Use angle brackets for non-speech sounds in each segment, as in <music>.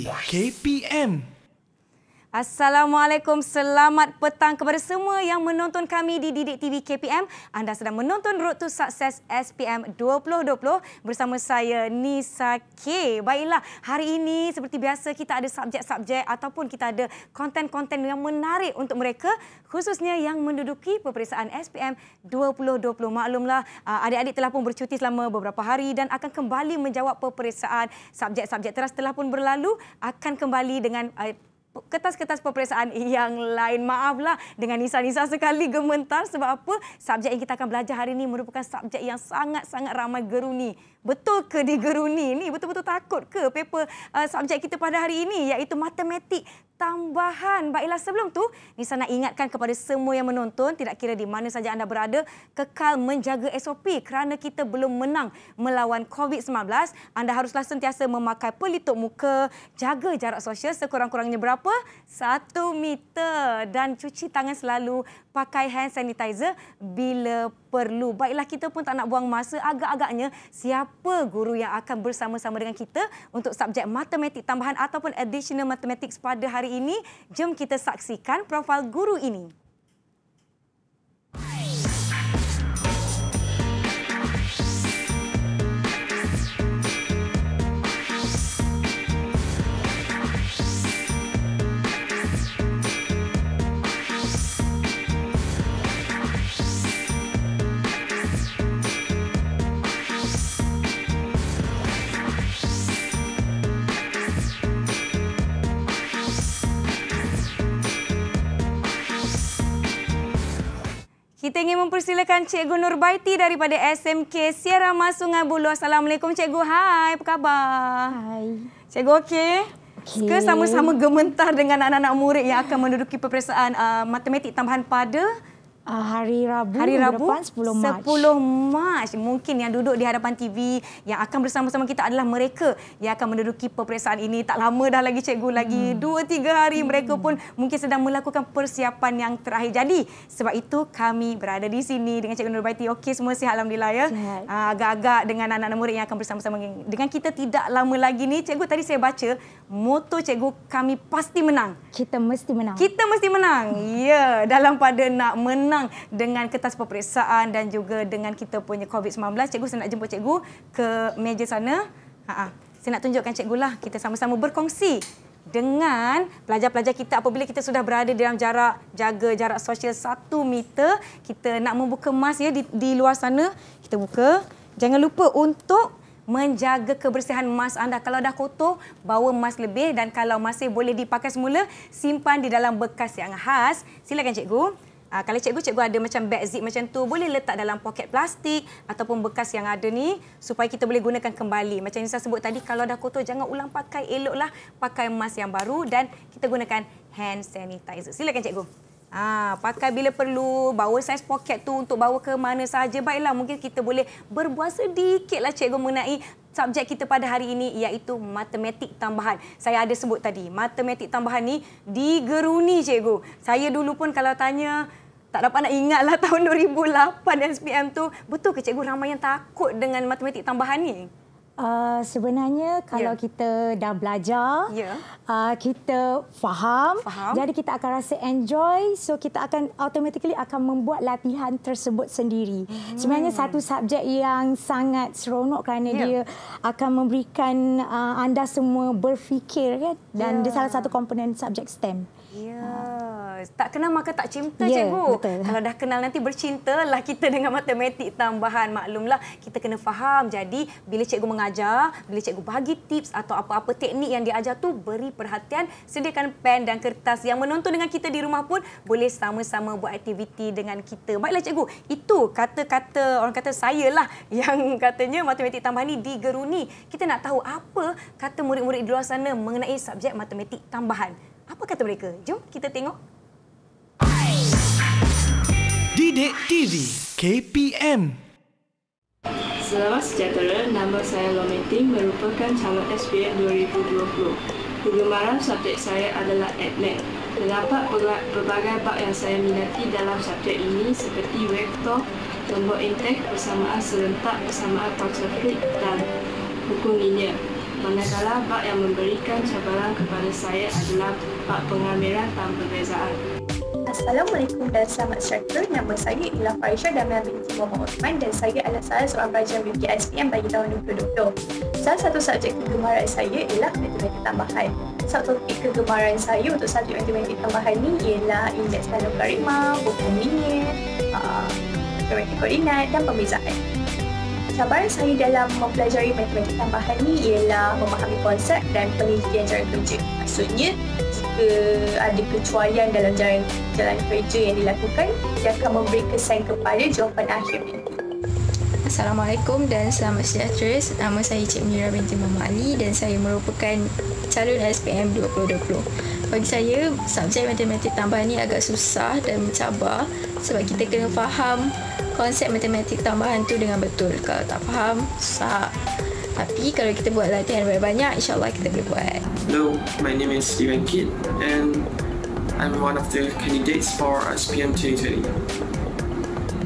KPM. Assalamualaikum, selamat petang kepada semua yang menonton kami di Didik TV KPM. Anda sedang menonton Road to Success SPM 2020 bersama saya Nisa K. Baiklah, hari ini seperti biasa kita ada subjek-subjek ataupun kita ada konten-konten yang menarik untuk mereka khususnya yang menduduki peperiksaan SPM 2020. Maklumlah, ah, adik-adik telah pun bercuti selama beberapa hari dan akan kembali menjawab peperiksaan subjek-subjek teras telah pun berlalu akan kembali dengan ah, kertas-kertas peperiksaan yang lain. Maaflah dengan Nisa-Nisa sekali gementar sebab apa subjek yang kita akan belajar hari ini merupakan subjek yang sangat-sangat ramai geruni betul ke digeruni ni betul-betul takut ke paper uh, subjek kita pada hari ini iaitu matematik tambahan. Baiklah sebelum tu, Nisa nak ingatkan kepada semua yang menonton, tidak kira di mana saja anda berada, kekal menjaga SOP kerana kita belum menang melawan COVID-19. Anda haruslah sentiasa memakai pelitup muka, jaga jarak sosial sekurang-kurangnya berapa? Satu meter dan cuci tangan selalu pakai hand sanitizer bila perlu. Baiklah kita pun tak nak buang masa agak-agaknya siapa guru yang akan bersama-sama dengan kita untuk subjek matematik tambahan ataupun additional matematik pada hari ini. Jom kita saksikan profil guru ini. Hai. Kita ingin mempersilakan Cikgu Nurbaiti daripada SMK Sierra Mas Sungai Bulu. Assalamualaikum Cikgu. Hai, apa khabar? Hai. Cikgu okey? Okey. Ke sama-sama gementar dengan anak-anak murid yang akan menduduki peperiksaan uh, matematik tambahan pada Uh, hari Rabu, hari Rabu depan 10 10 Mac. Mungkin yang duduk di hadapan TV yang akan bersama-sama kita adalah mereka yang akan menduduki peperiksaan ini. Tak lama dah lagi cikgu lagi. Hmm. Dua, tiga hari hmm. mereka pun mungkin sedang melakukan persiapan yang terakhir. Jadi sebab itu kami berada di sini dengan cikgu Nur Baiti. Okey semua sihat Alhamdulillah ya. Ah, agak-agak uh, dengan anak-anak murid yang akan bersama-sama dengan kita tidak lama lagi ni. Cikgu tadi saya baca moto cikgu kami pasti menang. Kita mesti menang. Kita mesti menang. Ya yeah, dalam pada nak menang senang dengan kertas peperiksaan dan juga dengan kita punya COVID-19. Cikgu saya nak jemput cikgu ke meja sana. Ha -ha. Saya nak tunjukkan cikgu lah kita sama-sama berkongsi dengan pelajar-pelajar kita apabila kita sudah berada dalam jarak jaga jarak sosial satu meter kita nak membuka mask ya di, di luar sana kita buka jangan lupa untuk menjaga kebersihan mas anda kalau dah kotor bawa mas lebih dan kalau masih boleh dipakai semula simpan di dalam bekas yang khas silakan cikgu Aa, ah, kalau cikgu-cikgu ada macam bag zip macam tu, boleh letak dalam poket plastik ataupun bekas yang ada ni supaya kita boleh gunakan kembali. Macam yang saya sebut tadi, kalau dah kotor jangan ulang pakai, eloklah pakai mask yang baru dan kita gunakan hand sanitizer. Silakan cikgu. Ah, pakai bila perlu, bawa size poket tu untuk bawa ke mana sahaja. Baiklah, mungkin kita boleh berbuat sedikitlah cikgu mengenai subjek kita pada hari ini iaitu matematik tambahan. Saya ada sebut tadi, matematik tambahan ni digeruni cikgu. Saya dulu pun kalau tanya, tak dapat nak ingat lah <laughs> tahun 2008 SPM tu. Betul ke cikgu ramai yang takut dengan matematik tambahan ni? Uh, sebenarnya kalau yeah. kita dah belajar, yeah. uh, kita faham, faham, jadi kita akan rasa enjoy. So kita akan automatically akan membuat latihan tersebut sendiri. Hmm. Sebenarnya satu subjek yang sangat seronok kerana yeah. dia akan memberikan uh, anda semua berfikir kan? dan yeah. dia ya. salah satu komponen subjek STEM. Ya, tak kenal maka tak cinta ya, cikgu. Betul. Kalau dah kenal nanti bercinta lah kita dengan matematik tambahan. Maklumlah kita kena faham. Jadi bila cikgu mengajar, bila cikgu bagi tips atau apa-apa teknik yang diajar tu beri perhatian, sediakan pen dan kertas. Yang menonton dengan kita di rumah pun boleh sama-sama buat aktiviti dengan kita. Baiklah cikgu, itu kata-kata orang kata saya lah yang katanya matematik tambahan ni digeruni. Kita nak tahu apa kata murid-murid di luar sana mengenai subjek matematik tambahan. Apa kata mereka? Jom kita tengok. Didik TV KPM Selamat sejahtera, nama saya Lomiting merupakan calon SPM 2020. Kegemaran subjek saya adalah Admet. Terdapat pelbagai bak yang saya minati dalam subjek ini seperti vektor, tombol intek, persamaan serentak, persamaan konseplik dan hukum linear manakala bak yang memberikan cabaran kepada saya adalah bak pengamiran tanpa perbezaan. Assalamualaikum dan selamat sejahtera. Nama saya ialah dan saya binti Muhammad Osman dan saya adalah salah seorang pelajar SPM bagi tahun 2020. Salah satu subjek kegemaran saya ialah matematik tambahan. Satu topik kegemaran saya untuk subjek matematik tambahan ini ialah indeks tanda karima, buku linear, uh, ah, matematik koordinat dan pembezaan cabaran saya dalam mempelajari matematik tambahan ni ialah memahami konsep dan penelitian jalan kerja. Maksudnya, jika ada kecualian dalam jalan, jalan kerja yang dilakukan, dia akan memberi kesan kepada jawapan akhir nanti. Assalamualaikum dan selamat sejahtera. Nama saya Cik Mira binti Mama Ali dan saya merupakan calon SPM 2020. Bagi saya, subjek matematik tambahan ini agak susah dan mencabar sebab kita kena faham konsep matematik tambahan tu dengan betul. Kalau tak faham, susah. Tapi kalau kita buat latihan banyak-banyak, insyaAllah kita boleh buat. Hello, my name is Steven Kit and I'm one of the candidates for SPM 2020.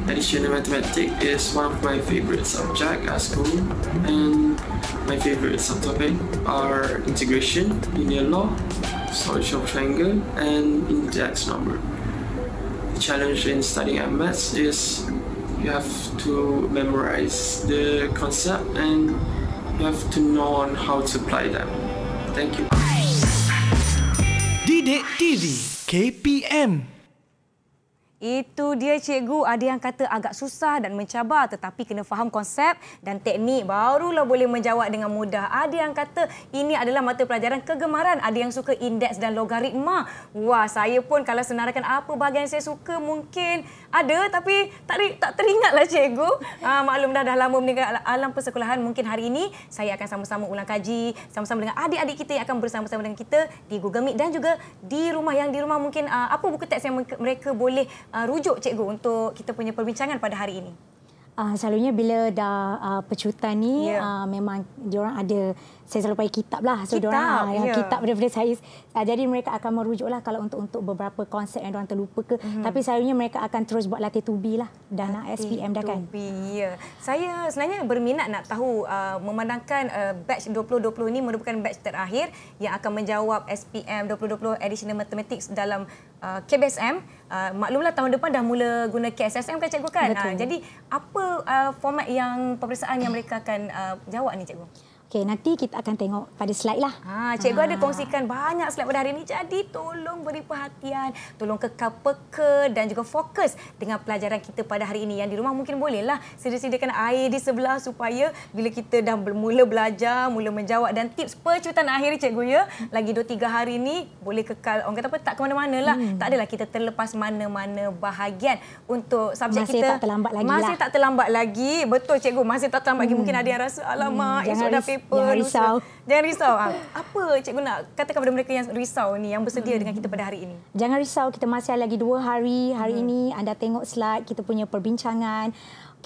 Additional Mathematics is one of my favorite subject at school and my favorite subtopic are integration, linear law, solid of triangle and index number. The challenge in studying MS is you have to memorize the concept and you have to know on how to apply them. Thank you. Didik TV KPM itu dia cikgu ada yang kata agak susah dan mencabar tetapi kena faham konsep dan teknik barulah boleh menjawab dengan mudah. Ada yang kata ini adalah mata pelajaran kegemaran. Ada yang suka indeks dan logaritma. Wah, saya pun kalau senarakan apa bahagian saya suka mungkin ada tapi tak tak lah cikgu. Ah maklum dah dah lama meninggal alam persekolahan. Mungkin hari ini saya akan sama-sama ulang kaji sama-sama dengan adik-adik kita yang akan bersama-sama dengan kita di Google Meet dan juga di rumah yang di rumah mungkin uh, apa buku teks yang mereka boleh uh, rujuk cikgu untuk kita punya perbincangan pada hari ini. Uh, selalunya bila dah uh, pecutan ni yeah. Ya. uh, memang diorang ada saya selalu pakai kitab lah. So, kitab, yeah. yang ya. kitab daripada saya. Ah, jadi mereka akan merujuk lah kalau untuk untuk beberapa konsep yang orang terlupa ke. Mm-hmm. Tapi selalunya mereka akan terus buat latih tubi lah. Dan nak SPM dah kan. Tubi, ya. Saya sebenarnya berminat nak tahu uh, memandangkan uh, batch 2020 ini merupakan batch terakhir yang akan menjawab SPM 2020 Additional Mathematics dalam uh, KBSM. Uh, maklumlah tahun depan dah mula guna KSSM kan cikgu kan? Uh, jadi apa uh, format yang peperiksaan yang mereka akan uh, jawab ni cikgu? Okey, nanti kita akan tengok pada slide lah. Ha, cikgu ha. ada kongsikan banyak slide pada hari ini. Jadi tolong beri perhatian, tolong kekal peka dan juga fokus dengan pelajaran kita pada hari ini. Yang di rumah mungkin bolehlah sediakan air di sebelah supaya bila kita dah bermula belajar, mula menjawab dan tips percutan akhir cikgu ya. Lagi 2-3 hari ini boleh kekal, orang kata apa, tak ke mana-mana lah. Hmm. Tak adalah kita terlepas mana-mana bahagian untuk subjek masih kita. Masih tak terlambat lagi masih lah. Masih tak terlambat lagi. Betul cikgu, masih tak terlambat hmm. lagi. Mungkin ada yang rasa, alamak, hmm, esok dah paper. Jangan risau. Lusa. Jangan risau. Ah, apa cikgu nak katakan kepada mereka yang risau ni yang bersedia hmm. dengan kita pada hari ini? Jangan risau. Kita masih lagi dua hari. Hari hmm. ini anda tengok slide kita punya perbincangan.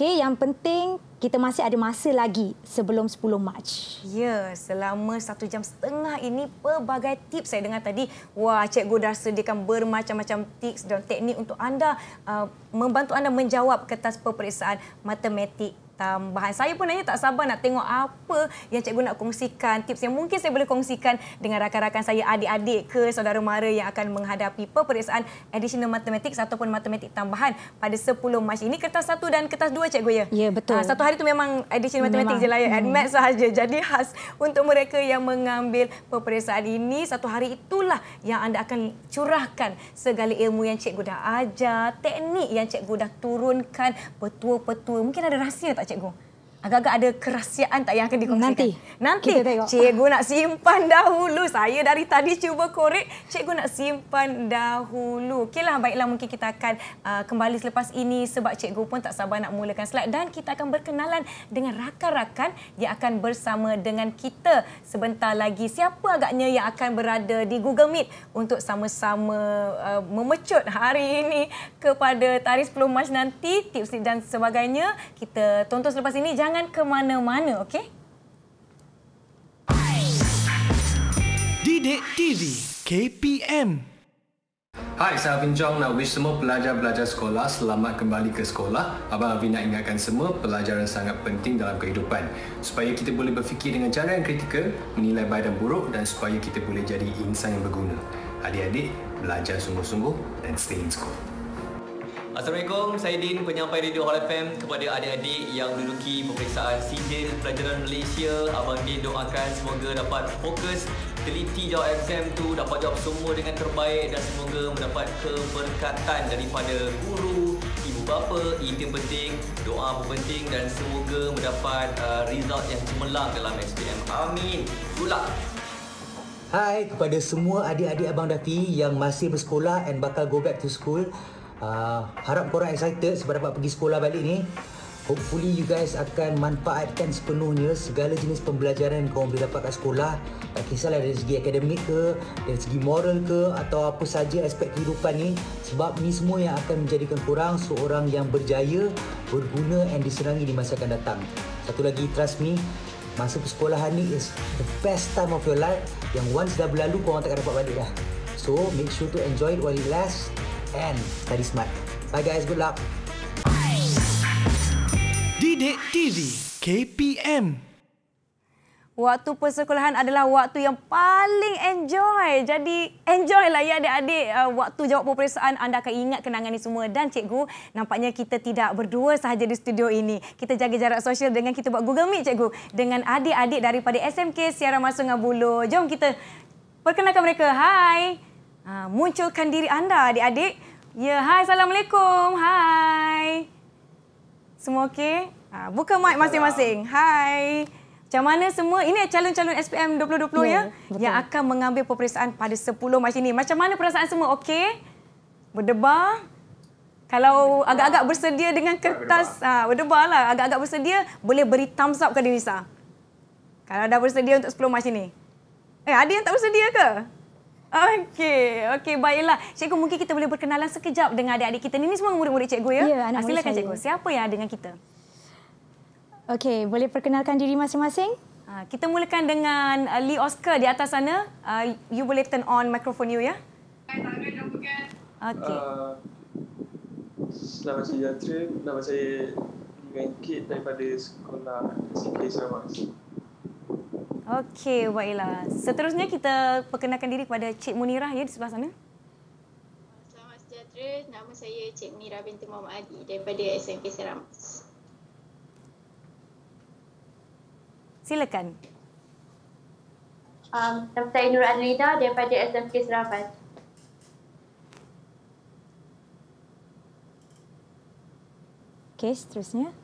Okay, yang penting kita masih ada masa lagi sebelum 10 Mac. Ya, selama satu jam setengah ini pelbagai tips saya dengar tadi. Wah, cikgu dah sediakan bermacam-macam tips dan teknik untuk anda uh, membantu anda menjawab kertas peperiksaan matematik tambahan. Saya pun nanya tak sabar nak tengok apa yang cikgu nak kongsikan, tips yang mungkin saya boleh kongsikan dengan rakan-rakan saya, adik-adik ke saudara mara yang akan menghadapi peperiksaan additional matematik ataupun matematik tambahan pada 10 Mac ini. Kertas satu dan kertas dua cikgu ya? Ya, betul. Ha, satu hari itu memang additional matematik je lah ya. Hmm. Admat sahaja. Jadi khas untuk mereka yang mengambil peperiksaan ini, satu hari itulah yang anda akan curahkan segala ilmu yang cikgu dah ajar, teknik yang cikgu dah turunkan, petua-petua. Mungkin ada rahsia tak cikgu Agak-agak ada kerahsiaan tak yang akan dikongsikan? Nanti. Nanti. Cikgu nak simpan dahulu. Saya dari tadi cuba korek. Cikgu nak simpan dahulu. Okeylah, baiklah mungkin kita akan uh, kembali selepas ini sebab cikgu pun tak sabar nak mulakan slide. Dan kita akan berkenalan dengan rakan-rakan yang akan bersama dengan kita sebentar lagi. Siapa agaknya yang akan berada di Google Meet untuk sama-sama uh, memecut hari ini kepada tarikh 10 Mac nanti. Tips dan sebagainya. Kita tonton selepas ini. Jangan jangan ke mana-mana, okey? Didik TV KPM Hai, saya Alvin Jong nak wish semua pelajar-pelajar sekolah selamat kembali ke sekolah. Abang Alvin nak ingatkan semua pelajaran sangat penting dalam kehidupan. Supaya kita boleh berfikir dengan cara yang kritikal, menilai baik dan buruk dan supaya kita boleh jadi insan yang berguna. Adik-adik, belajar sungguh-sungguh dan stay in school. Assalamualaikum, saya Din penyampai radio Hall FM kepada adik-adik yang duduki pemeriksaan sijil pelajaran Malaysia. Abang Din doakan semoga dapat fokus teliti jawab exam tu, dapat jawab semua dengan terbaik dan semoga mendapat keberkatan daripada guru, ibu bapa. Itu penting, doa pun penting dan semoga mendapat uh, result yang cemerlang dalam SPM. Amin. Gulak. Hai kepada semua adik-adik Abang Dati yang masih bersekolah dan bakal go back to school. Ah, harap korang excited sebab dapat pergi sekolah balik ni. Hopefully you guys akan manfaatkan sepenuhnya segala jenis pembelajaran yang korang boleh dapat kat sekolah. Tak kisahlah dari segi akademik ke, dari segi moral ke atau apa saja aspek kehidupan ni. Sebab ni semua yang akan menjadikan korang seorang yang berjaya, berguna and diserangi di masa akan datang. Satu lagi, trust me, masa persekolahan ni is the best time of your life yang once dah berlalu korang takkan dapat balik dah. So, make sure to enjoy it while it lasts and study smart. Bye guys, good luck. Dede TV KPM Waktu persekolahan adalah waktu yang paling enjoy. Jadi enjoy lah ya adik-adik. Uh, waktu jawab peperiksaan anda akan ingat kenangan ini semua. Dan cikgu, nampaknya kita tidak berdua sahaja di studio ini. Kita jaga jarak sosial dengan kita buat Google Meet cikgu. Dengan adik-adik daripada SMK Siaran Masungan Bulu. Jom kita perkenalkan mereka. Hai. Hai. Ha, munculkan diri anda adik-adik. Ya, hai Assalamualaikum. Hai. Semua okey? Ha, buka mic lah. masing-masing. Hai. Macam mana semua? Ini calon-calon SPM 2020 ya, ya yang akan mengambil peperiksaan pada 10 Mac ini. Macam mana perasaan semua? Okey? Berdebar? Kalau agak-agak bersedia dengan kertas, ha, berdebar. ha, berdebarlah. Agak-agak bersedia, boleh beri thumbs up ke Denisa. Kalau dah bersedia untuk 10 Mac ini. Eh, ada yang tak bersedia ke? Okey, okey baiklah. Cikgu mungkin kita boleh berkenalan sekejap dengan adik-adik kita ni. ni semua murid-murid cikgu ya. ya Silakan cikgu. Siapa yang ada dengan kita? Okey, boleh perkenalkan diri masing-masing? Ah, kita mulakan dengan ah, Lee Oscar di atas sana. Uh, you boleh turn on microphone you ya. Okey. Selamat sejahtera. Nama saya Ngan Kit daripada sekolah SK Sarawak. Okey, baiklah. Seterusnya kita perkenalkan diri kepada Cik Munirah ya di sebelah sana. Selamat sejahtera. Nama saya Cik Munirah binti Muhammad Adi daripada SMK Seramas. Silakan. Um, nama saya Nur Anlita daripada SMK Seramas. Okey, seterusnya.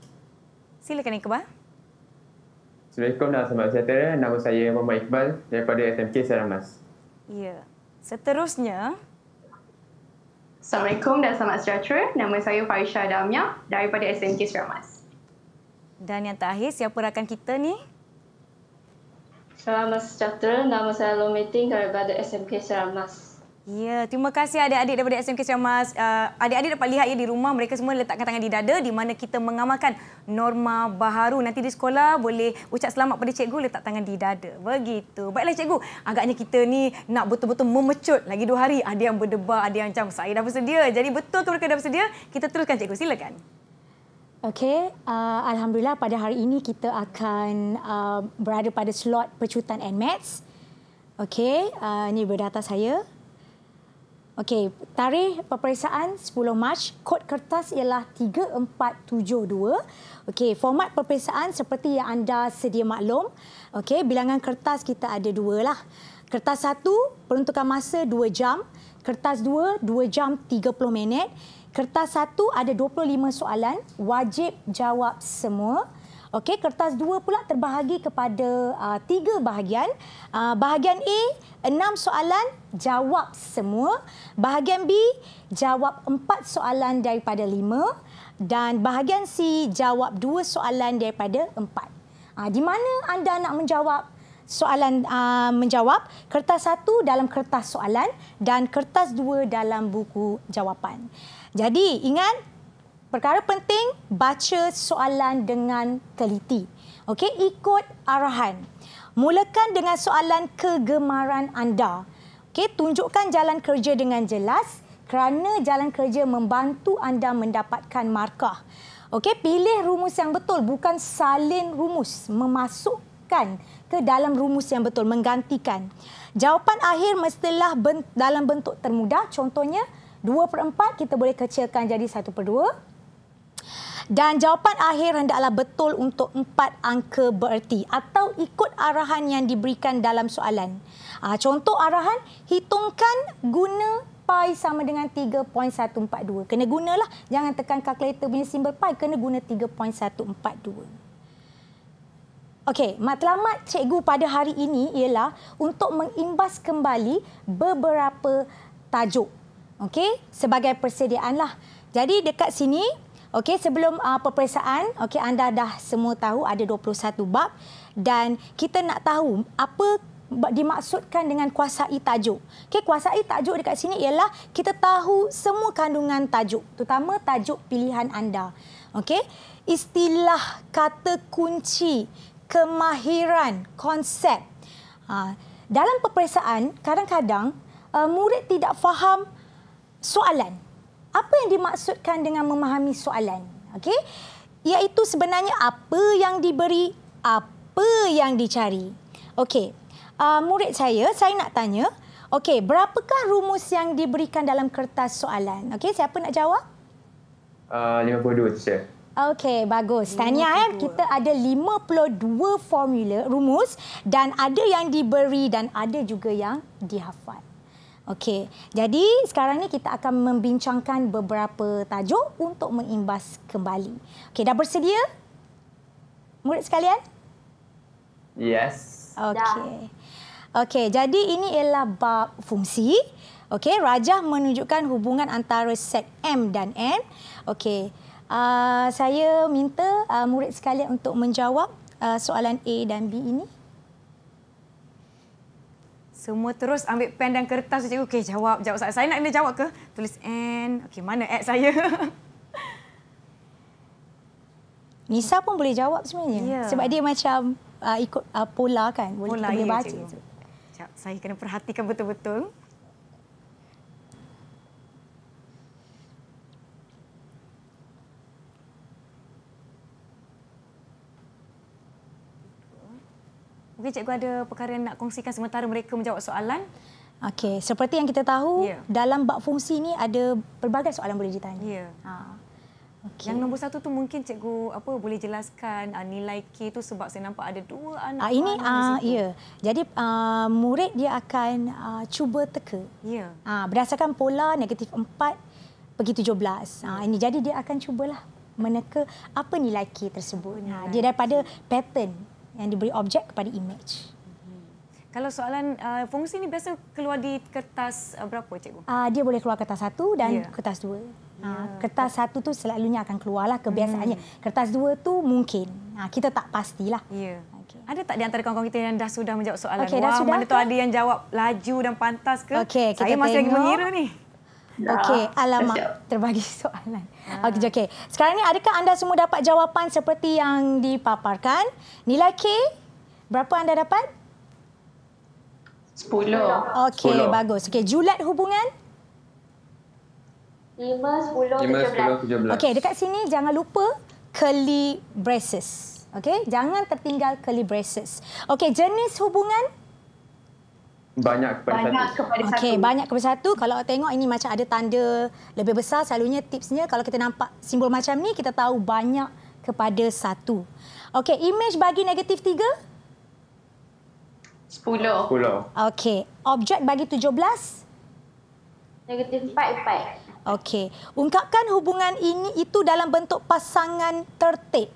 Silakan Iqbal. Assalamualaikum dan selamat sejahtera. Nama saya Muhammad Iqbal daripada SMK Seramas. Ya. Seterusnya. Assalamualaikum dan selamat sejahtera. Nama saya Farisha Damia daripada SMK Seramas. Dan yang terakhir, siapa rakan kita ni? Selamat sejahtera. Nama saya Lomiting daripada SMK Seramas. Ya, terima kasih adik-adik daripada SMK Ciamas. mas. Ah, adik-adik dapat lihat ya di rumah mereka semua letakkan tangan di dada di mana kita mengamalkan norma baharu. Nanti di sekolah boleh ucap selamat pada cikgu letak tangan di dada. Begitu. Baiklah cikgu, agaknya kita ni nak betul-betul memecut lagi dua hari. Ada yang berdebar, ada yang macam saya dah bersedia. Jadi betul tu mereka dah bersedia. Kita teruskan cikgu, silakan. Okey, uh, Alhamdulillah pada hari ini kita akan uh, berada pada slot pecutan NMATS. Okey, uh, ini berdata saya. Okey, tarikh peperiksaan 10 Mac, kod kertas ialah 3472. Okey, format peperiksaan seperti yang anda sedia maklum. Okey, bilangan kertas kita ada dua lah. Kertas satu, peruntukan masa 2 jam. Kertas dua, 2 jam 30 minit. Kertas satu ada 25 soalan, wajib jawab semua. Okey, kertas dua pula terbahagi kepada uh, tiga bahagian. Uh, bahagian A, enam soalan, jawab semua. Bahagian B, jawab empat soalan daripada lima. Dan bahagian C, jawab dua soalan daripada empat. Uh, di mana anda nak menjawab? soalan uh, menjawab kertas satu dalam kertas soalan dan kertas dua dalam buku jawapan. Jadi ingat Perkara penting, baca soalan dengan teliti. Okey, ikut arahan. Mulakan dengan soalan kegemaran anda. Okey, tunjukkan jalan kerja dengan jelas kerana jalan kerja membantu anda mendapatkan markah. Okey, pilih rumus yang betul bukan salin rumus, memasukkan ke dalam rumus yang betul menggantikan. Jawapan akhir mestilah bent- dalam bentuk termudah. Contohnya 2/4 kita boleh kecilkan jadi 1/2. Dan jawapan akhir hendaklah betul untuk empat angka bererti atau ikut arahan yang diberikan dalam soalan. Ah, contoh arahan, hitungkan guna pi sama dengan 3.142. Kena gunalah. Jangan tekan kalkulator punya simbol pi. Kena guna 3.142. Okey, matlamat cikgu pada hari ini ialah untuk mengimbas kembali beberapa tajuk. Okey, sebagai persediaanlah. Jadi dekat sini Okey, sebelum uh, peperiksaan, okey anda dah semua tahu ada 21 bab dan kita nak tahu apa dimaksudkan dengan kuasai tajuk. Okey, kuasai tajuk dekat sini ialah kita tahu semua kandungan tajuk, terutama tajuk pilihan anda. Okey, istilah kata kunci, kemahiran, konsep. Ha, dalam peperiksaan, kadang-kadang uh, murid tidak faham soalan apa yang dimaksudkan dengan memahami soalan? Okey. Iaitu sebenarnya apa yang diberi, apa yang dicari. Okey. Uh, murid saya, saya nak tanya, okey, berapakah rumus yang diberikan dalam kertas soalan? Okey, siapa nak jawab? Ah, uh, 52 tu Okey, bagus. Tanya eh. Kita ada 52 formula rumus dan ada yang diberi dan ada juga yang dihafal. Okey. Jadi sekarang ni kita akan membincangkan beberapa tajuk untuk mengimbas kembali. Okey, dah bersedia? Murid sekalian? Yes. Okey. Okey, jadi ini ialah bab fungsi. Okey, rajah menunjukkan hubungan antara set M dan N. Okey. Uh, saya minta uh, murid sekalian untuk menjawab uh, soalan A dan B ini. Semua terus ambil pen dan kertas cikgu. Okey, jawab. Jawab saya. nak kena jawab ke? Tulis N. Okey, mana at saya? <laughs> Nisa pun boleh jawab sebenarnya. Ya. Sebab dia macam uh, ikut uh, pola kan. Boleh, pola, ya, boleh baca. Cikgu. Ya, Sekejap, saya kena perhatikan betul-betul. Mungkin cikgu ada perkara yang nak kongsikan sementara mereka menjawab soalan. Okey, seperti yang kita tahu, yeah. dalam bak fungsi ini ada pelbagai soalan boleh ditanya. Ya. Yeah. Ha. Okay. Yang nombor satu tu mungkin cikgu apa boleh jelaskan uh, nilai K itu sebab saya nampak ada dua anak. Ah uh, ini ah uh, ya. Yeah. Jadi uh, murid dia akan uh, cuba teka. Ya. Yeah. Uh, berdasarkan pola negatif 4 pergi 17. Ah yeah. ini jadi dia akan cubalah meneka apa nilai K tersebut. Nah, dia daripada pattern yang diberi objek kepada image. Mm-hmm. Kalau soalan uh, fungsi ini biasa keluar di kertas uh, berapa, Cikgu? Uh, dia boleh keluar kertas satu dan yeah. kertas dua. Yeah. Uh, ya. kertas satu tu selalunya akan keluar lah kebiasaannya. Hmm. Kertas dua tu mungkin. Uh, kita tak pastilah. Yeah. Okay. Ada tak di antara kawan-kawan kita yang dah sudah menjawab soalan? Okay, Wah, mana tu ada yang jawab laju dan pantas ke? Okay, kita Saya masih tengok. lagi mengira ni. Okey, alamak. Terbagi <laughs> soalan. Ah. Okey, okey. Sekarang ni adakah anda semua dapat jawapan seperti yang dipaparkan? Nilai K, berapa anda dapat? 10. Okey, bagus. Okey, julat hubungan? 5, 10, 17. Okey, dekat sini jangan lupa curly braces. Okey, jangan tertinggal curly braces. Okey, jenis hubungan? banyak kepada banyak satu. Kepada okay, banyak kepada satu. Kalau tengok ini macam ada tanda lebih besar. Selalunya tipsnya kalau kita nampak simbol macam ni kita tahu banyak kepada satu. Okey, image bagi negatif tiga. Sepuluh. Sepuluh. Okey, objek bagi tujuh belas. Negatif empat empat. Okey, ungkapkan hubungan ini itu dalam bentuk pasangan tertib.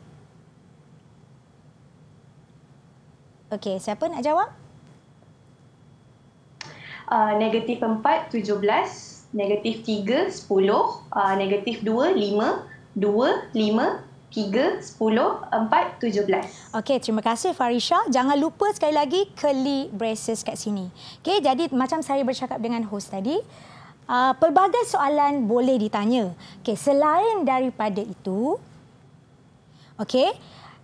Okey, siapa nak jawab? Ah, negatif 4, 17, negatif 3, 10, ah, negatif 2, 5, 2, 5, 3, 10, 4, 17. Okey, terima kasih Farisha. Jangan lupa sekali lagi keli braces kat sini. Okey, jadi macam saya bercakap dengan host tadi, uh, pelbagai soalan boleh ditanya. Okey, selain daripada itu, okey,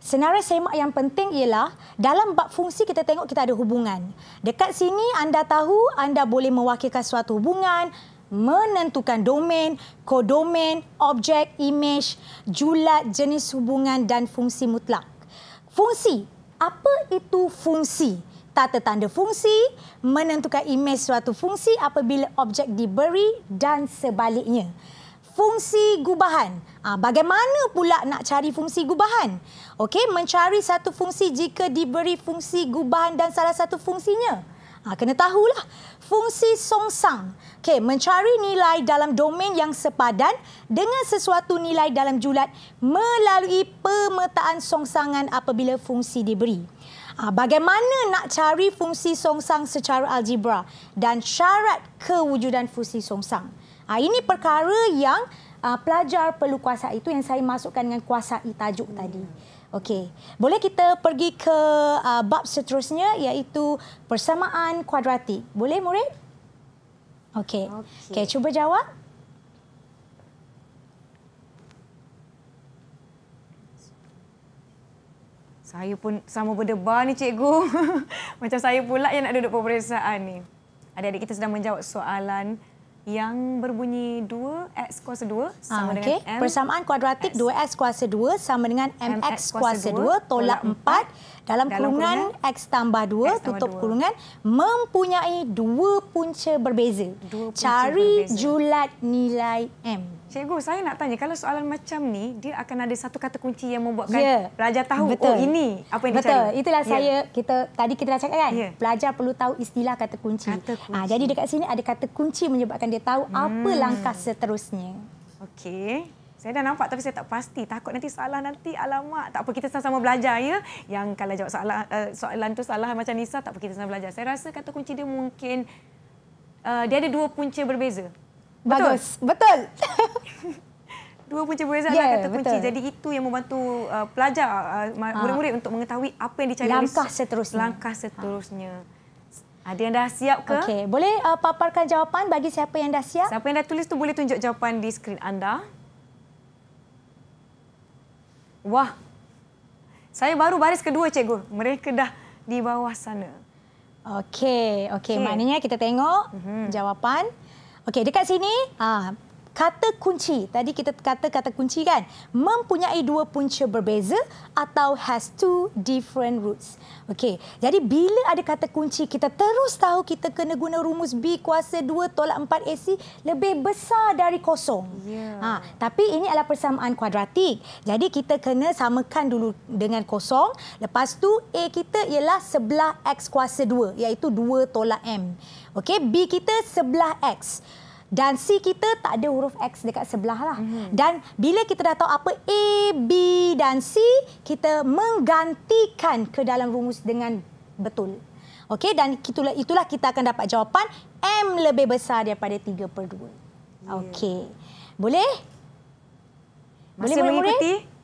Senarai semak yang penting ialah dalam bab fungsi kita tengok kita ada hubungan. Dekat sini anda tahu anda boleh mewakilkan suatu hubungan, menentukan domain, kodomain, objek, image, julat, jenis hubungan dan fungsi mutlak. Fungsi, apa itu fungsi? Tata tanda fungsi, menentukan imej suatu fungsi apabila objek diberi dan sebaliknya. Fungsi gubahan, ah, bagaimana pula nak cari fungsi gubahan? Okey, mencari satu fungsi jika diberi fungsi gubahan dan salah satu fungsinya. Ha, kena tahulah. Fungsi songsang. Okey, mencari nilai dalam domain yang sepadan dengan sesuatu nilai dalam julat melalui pemetaan songsangan apabila fungsi diberi. Ha, bagaimana nak cari fungsi songsang secara algebra dan syarat kewujudan fungsi songsang? Ha, ini perkara yang uh, pelajar perlu kuasa itu yang saya masukkan dengan kuasa tajuk hmm. tadi. Okey, boleh kita pergi ke uh, bab seterusnya iaitu persamaan kuadratik. Boleh murid? Okey. Okey, okay, cuba jawab. Saya pun sama berdebar ni cikgu. <laughs> Macam saya pula yang nak duduk peperiksaan ni. Adik-adik kita sedang menjawab soalan yang berbunyi 2x kuasa 2 sama ha, ah, okay. dengan m. Persamaan kuadratik X. 2x kuasa 2 sama dengan mx, MX kuasa 2, 2 tolak 4, 4 dalam kurungan x tambah 2 x tutup 2. kurungan mempunyai dua punca berbeza. Dua punca Cari berbeza. julat nilai m. Cikgu, saya nak tanya kalau soalan macam ni, dia akan ada satu kata kunci yang membuatkan yeah. pelajar tahu oh, Betul. oh ini apa yang Betul. dicari. Betul. Itulah yeah. saya kita tadi kita dah cakap kan, yeah. pelajar perlu tahu istilah kata kunci. Kata kunci. Ha, jadi dekat sini ada kata kunci menyebabkan dia tahu hmm. apa langkah seterusnya. Okey. Saya dah nampak tapi saya tak pasti. Takut nanti salah nanti. Alamak. Tak apa, kita sama-sama belajar ya. Yang kalau jawab soalan, eh, soalan tu salah macam Nisa, tak apa kita sama belajar. Saya rasa kata kunci dia mungkin... Uh, dia ada dua punca berbeza. Bagus. Betul. <laughs> Dua punca berbeza yeah, ya, kata kunci. Betul. Jadi itu yang membantu uh, pelajar, uh, ah. murid-murid ha. untuk mengetahui apa yang dicari. Langkah seterusnya. Langkah ha. seterusnya. Ha. Ada yang dah siap ke? Okay. Boleh uh, paparkan jawapan bagi siapa yang dah siap? Siapa yang dah tulis tu boleh tunjuk jawapan di skrin anda. Wah. Saya baru baris kedua cikgu. Mereka dah di bawah sana. Okey, okey. Okay. Maknanya kita tengok mm-hmm. Jawapan. Okey, dekat sini uh, kata kunci. Tadi kita kata kata kunci kan? Mempunyai dua punca berbeza atau has two different roots. Okey, jadi bila ada kata kunci, kita terus tahu kita kena guna rumus B kuasa 2 tolak 4 AC lebih besar dari kosong. Yeah. Ha, tapi ini adalah persamaan kuadratik. Jadi kita kena samakan dulu dengan kosong. Lepas tu A kita ialah sebelah X kuasa 2 iaitu 2 tolak M. Okey, B kita sebelah X. Dan C kita tak ada huruf X dekat sebelah lah. Hmm. Dan bila kita dah tahu apa A, B dan C, kita menggantikan ke dalam rumus dengan betul. Okey, dan itulah, itulah kita akan dapat jawapan M lebih besar daripada 3 per 2. Yeah. Okey. Boleh? Masih boleh, mengikuti? Boleh?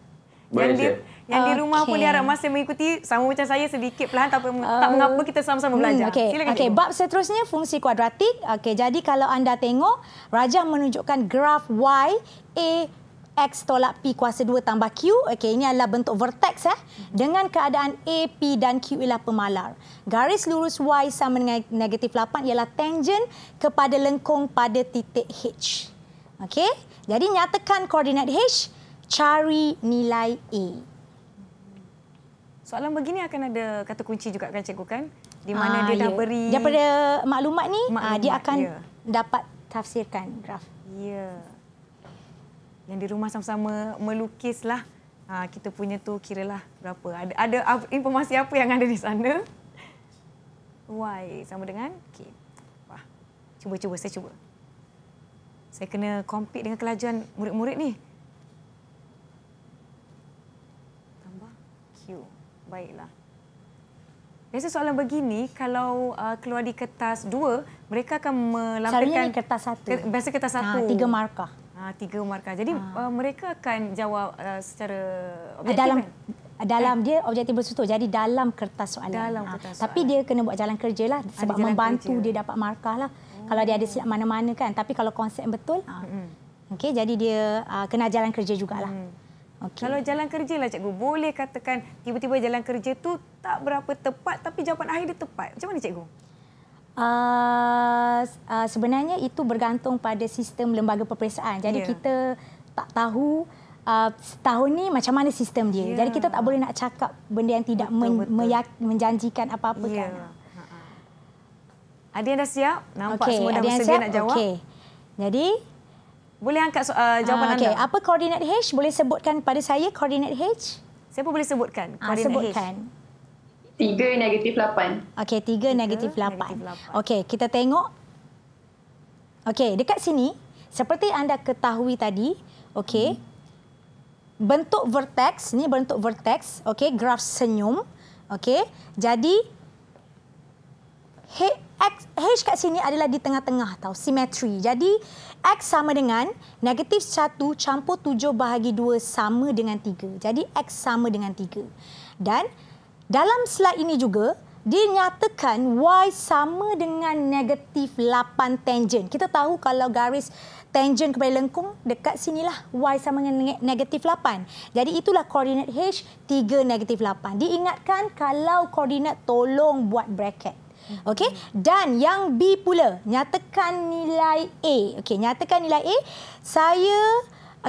yang di, yang di rumah pun dia masih mengikuti sama macam saya sedikit pelan tapi uh, oh. tak mengapa kita sama-sama hmm, belajar. Hmm, okay. Silakan. Okey, bab seterusnya fungsi kuadratik. Okey, jadi kalau anda tengok rajah menunjukkan graf Y A X tolak P kuasa 2 tambah Q. Okay, ini adalah bentuk vertex. Eh. Dengan keadaan A, P dan Q ialah pemalar. Garis lurus Y sama dengan negatif 8 ialah tangent kepada lengkung pada titik H. Okay, jadi nyatakan koordinat H cari nilai A. Soalan begini akan ada kata kunci juga kan cikgu kan? Di mana ah, dia dah ya. beri daripada maklumat ni, ah, maklumat, dia akan ya. dapat tafsirkan draft. Ya. Yang di rumah sama-sama melukislah. Ha, kita punya tu kira lah berapa. Ada ada informasi apa yang ada di sana? Y sama dengan K. Wah. Cuba cuba saya cuba. Saya kena compete dengan kelajuan murid-murid ni. baiklah. Biasa soalan begini, kalau uh, keluar di kertas dua, mereka akan melampirkan... Caranya kertas satu. Ke, biasa kertas satu. Ah, tiga markah. Ha, tiga markah. Jadi ha. uh, mereka akan jawab uh, secara objektif. Dalam, kan? dalam eh. dia objektif bersutur. Jadi dalam kertas soalan. Dalam kertas ha. Tapi dia kena buat jalan kerja lah, sebab membantu kerja. dia dapat markah. Lah. Oh. Kalau dia ada silap mana-mana kan. Tapi kalau konsep betul, hmm. okay, jadi dia uh, kena jalan kerja jugalah. Hmm. Okay. Kalau jalan kerja lah cikgu, boleh katakan tiba-tiba jalan kerja tu tak berapa tepat tapi jawapan akhir dia tepat. Macam mana cikgu? Uh, uh, sebenarnya itu bergantung pada sistem lembaga peperiksaan. Jadi yeah. kita tak tahu uh, ah, tahun ni macam mana sistem dia. Yeah. Jadi kita tak boleh nak cakap benda yang tidak betul, men- betul. menjanjikan apa-apa yeah. kan. Ada yang dah siap? Nampak okay. semua dah bersedia nak jawab. Okay. Jadi boleh angkat so, uh, jawapan ha, ah, okay. anda. Apa koordinat H? Boleh sebutkan pada saya koordinat H? Siapa boleh sebutkan koordinat ah, ha, sebutkan. H? 3 negatif lapan. Okey, tiga negatif lapan. Okey, kita tengok. Okey, dekat sini, seperti anda ketahui tadi, okey, hmm. bentuk vertex, ni bentuk vertex, okey, graf senyum, okey, jadi H, X, H kat sini adalah di tengah-tengah tau, simetri. Jadi, X sama dengan negatif 1 campur 7 bahagi 2 sama dengan 3. Jadi X sama dengan 3. Dan dalam slide ini juga, dinyatakan Y sama dengan negatif 8 tangent. Kita tahu kalau garis tangent kepada lengkung dekat sinilah Y sama dengan negatif 8. Jadi itulah koordinat H 3 negatif 8. Diingatkan kalau koordinat tolong buat bracket. Hmm. Okey dan yang B pula nyatakan nilai A. Okey nyatakan nilai A. Saya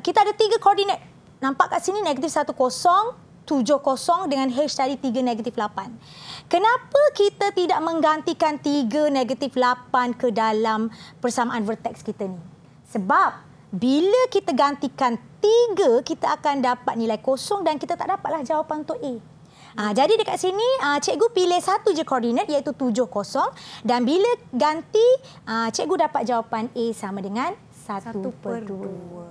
kita ada tiga koordinat. Nampak kat sini negatif 1 0 dengan h tadi 3 negatif 8. Kenapa kita tidak menggantikan 3 negatif 8 ke dalam persamaan vertex kita ni? Sebab bila kita gantikan 3 kita akan dapat nilai kosong dan kita tak dapatlah jawapan untuk A. Ha, jadi dekat sini uh, cikgu pilih satu je koordinat iaitu tujuh kosong. Dan bila ganti uh, cikgu dapat jawapan A sama dengan satu, per dua.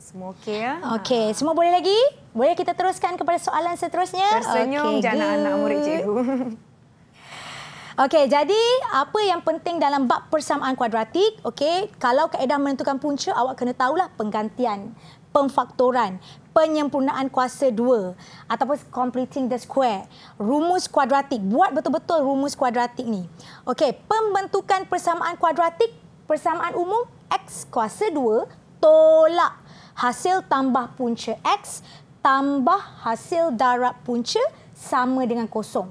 Semua okey ya? Okey, semua boleh lagi? Boleh kita teruskan kepada soalan seterusnya? Tersenyum okay, jangan good. anak murid cikgu. <laughs> Okey, jadi apa yang penting dalam bab persamaan kuadratik? Okey, kalau kaedah menentukan punca, awak kena tahulah penggantian, pemfaktoran penyempurnaan kuasa 2 ataupun completing the square rumus kuadratik buat betul-betul rumus kuadratik ni okey pembentukan persamaan kuadratik persamaan umum x kuasa dua tolak hasil tambah punca x tambah hasil darab punca sama dengan kosong.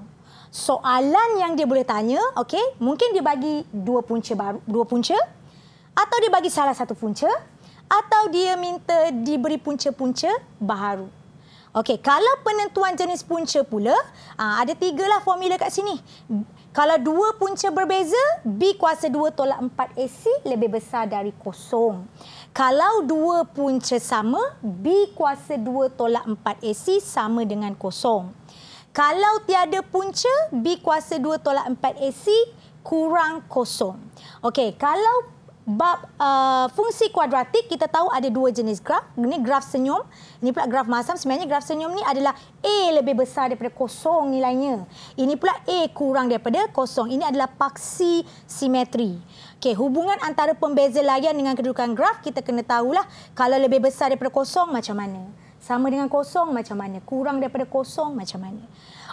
Soalan yang dia boleh tanya, okey, mungkin dia bagi dua punca baru, dua punca atau dia bagi salah satu punca, atau dia minta diberi punca-punca baharu. Okey, kalau penentuan jenis punca pula, ah, ada tiga lah formula kat sini. Kalau dua punca berbeza, B kuasa 2 tolak 4 AC lebih besar dari kosong. Kalau dua punca sama, B kuasa 2 tolak 4 AC sama dengan kosong. Kalau tiada punca, B kuasa 2 tolak 4 AC kurang kosong. Okey, kalau bab uh, fungsi kuadratik kita tahu ada dua jenis graf. Ini graf senyum, ini pula graf masam. Sebenarnya graf senyum ni adalah A lebih besar daripada kosong nilainya. Ini pula A kurang daripada kosong. Ini adalah paksi simetri. Okey, hubungan antara pembeza layan dengan kedudukan graf kita kena tahulah kalau lebih besar daripada kosong macam mana sama dengan kosong macam mana kurang daripada kosong macam mana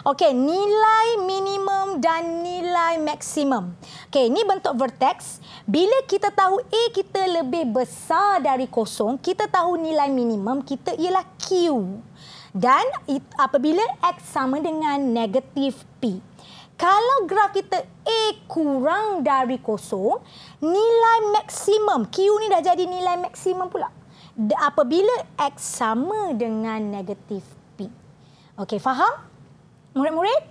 okey nilai minimum dan nilai maksimum okey ini bentuk vertex bila kita tahu a kita lebih besar dari kosong kita tahu nilai minimum kita ialah q dan apabila x sama dengan negatif p kalau graf kita A kurang dari kosong, nilai maksimum, Q ni dah jadi nilai maksimum pula apabila X sama dengan negatif P. Okey, faham? Murid-murid?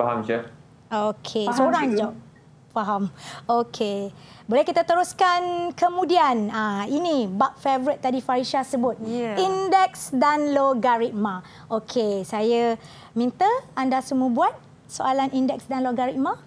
Faham, Chef. Okey, seorang je. Faham. Okey. Boleh kita teruskan kemudian. Ah, ini bab favorite tadi Farisha sebut. Yeah. Indeks dan logaritma. Okey, saya minta anda semua buat soalan indeks dan logaritma.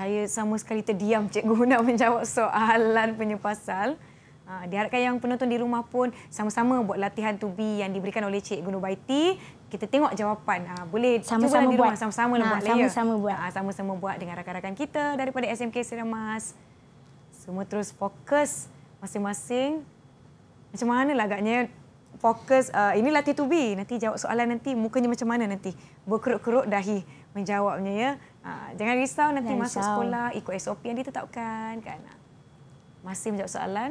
Saya sama sekali terdiam cikgu <laughs> nak menjawab soalan punya pasal. Ha, ah, diharapkan yang penonton di rumah pun sama-sama buat latihan tubi yang diberikan oleh Cikgu Nubaiti. Kita tengok jawapan. Ha, boleh sama-sama cubalah sama di rumah. Sama-sama ha, buat. Sama-sama buat. Ha, sama-sama buat dengan rakan-rakan kita daripada SMK Seramas. Semua terus fokus masing-masing. Macam mana lah agaknya fokus. Uh, ini latihan tubi. Nanti jawab soalan nanti mukanya macam mana nanti. Berkerut-kerut dahi menjawabnya ya. Ha, jangan risau nanti jangan masuk risau. sekolah ikut SOP yang ditetapkan kan. Ha. Masih menjawab soalan.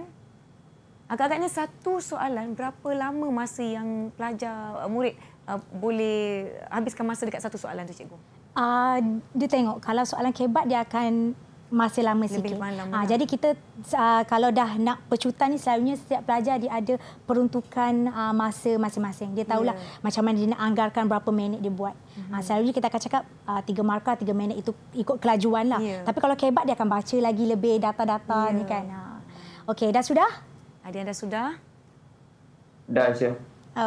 Agak-agaknya satu soalan berapa lama masa yang pelajar uh, murid uh, boleh habiskan masa dekat satu soalan tu cikgu? Uh, dia tengok kalau soalan kebat dia akan masih lama Lebih sikit. Lama ha, jadi kita uh, kalau dah nak pecutan ni selalunya setiap pelajar dia ada peruntukan uh, masa masing-masing. Dia tahulah yeah. macam mana dia nak anggarkan berapa minit dia buat. Mm-hmm. Ha, selalunya kita akan cakap uh, tiga markah, tiga minit itu ikut kelajuan lah. Yeah. Tapi kalau kebat dia akan baca lagi lebih data-data yeah. ni ya. kan. Ha. Okey, dah sudah? Ada yang dah sudah? Dah, Syah.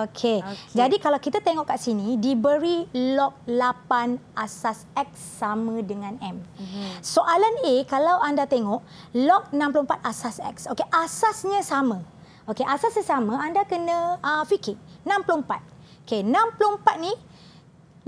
Okey. Okay. Jadi kalau kita tengok kat sini diberi log 8 asas x sama dengan m. Mhm. Soalan A kalau anda tengok log 64 asas x. okay, asasnya sama. okay, asasnya sama anda kena uh, fikir 64. okay, 64 ni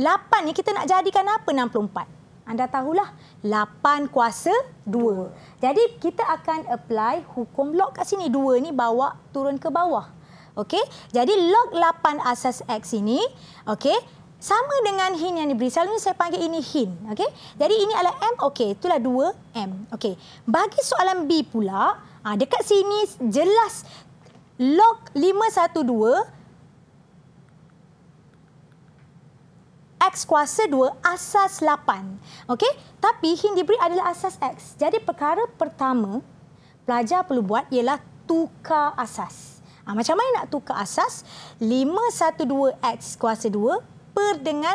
8 ni kita nak jadikan apa 64? Anda tahulah 8 kuasa 2. Jadi kita akan apply hukum log kat sini 2 ni bawa turun ke bawah. Okey. Jadi log 8 asas x ini, okey, sama dengan hin yang diberi. Selalu saya panggil ini hin, okey. Jadi ini adalah m, okey, itulah 2m. Okey. Bagi soalan B pula, ha, dekat sini jelas log 512 X kuasa 2 asas 8. Okey? Tapi hin diberi adalah asas X. Jadi perkara pertama pelajar perlu buat ialah tukar asas. Ha, macam mana nak tukar asas 512x kuasa 2 per dengan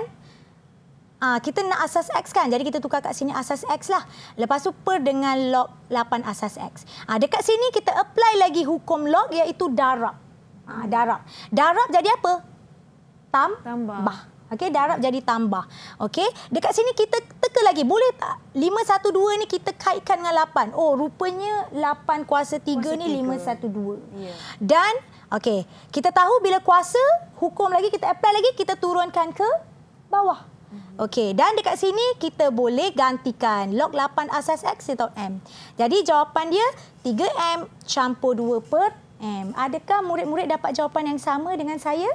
ha, kita nak asas x kan jadi kita tukar kat sini asas x lah lepas tu per dengan log 8 asas x ah ha, dekat sini kita apply lagi hukum log iaitu darab ha, darab darab jadi apa tambah, tambah. Okey, darab jadi tambah. Okey, dekat sini kita teka lagi. Boleh tak 512 ni kita kaitkan dengan 8? Oh, rupanya 8 kuasa 3 kuasa ni 512. Ya. Dan okey, kita tahu bila kuasa hukum lagi kita apply lagi kita turunkan ke bawah. Mhm. Okey, dan dekat sini kita boleh gantikan log 8 asas x atau m. Jadi jawapan dia 3m campur 2 per m. Adakah murid-murid dapat jawapan yang sama dengan saya?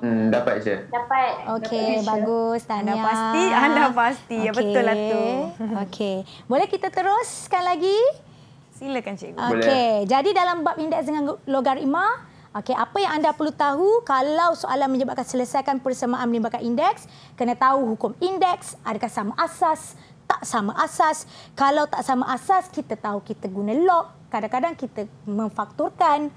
Hmm, dapat je. Dapat. Okey, bagus. Tahniah. Anda pasti, anda pasti. Okay. Ya, betul lah tu. Okey. Boleh kita teruskan lagi? Silakan cikgu. Okey, jadi dalam bab indeks dengan logaritma, Okey, apa yang anda perlu tahu kalau soalan menyebabkan selesaikan persamaan menimbangkan indeks, kena tahu hukum indeks, adakah sama asas, tak sama asas. Kalau tak sama asas, kita tahu kita guna log, kadang-kadang kita memfakturkan.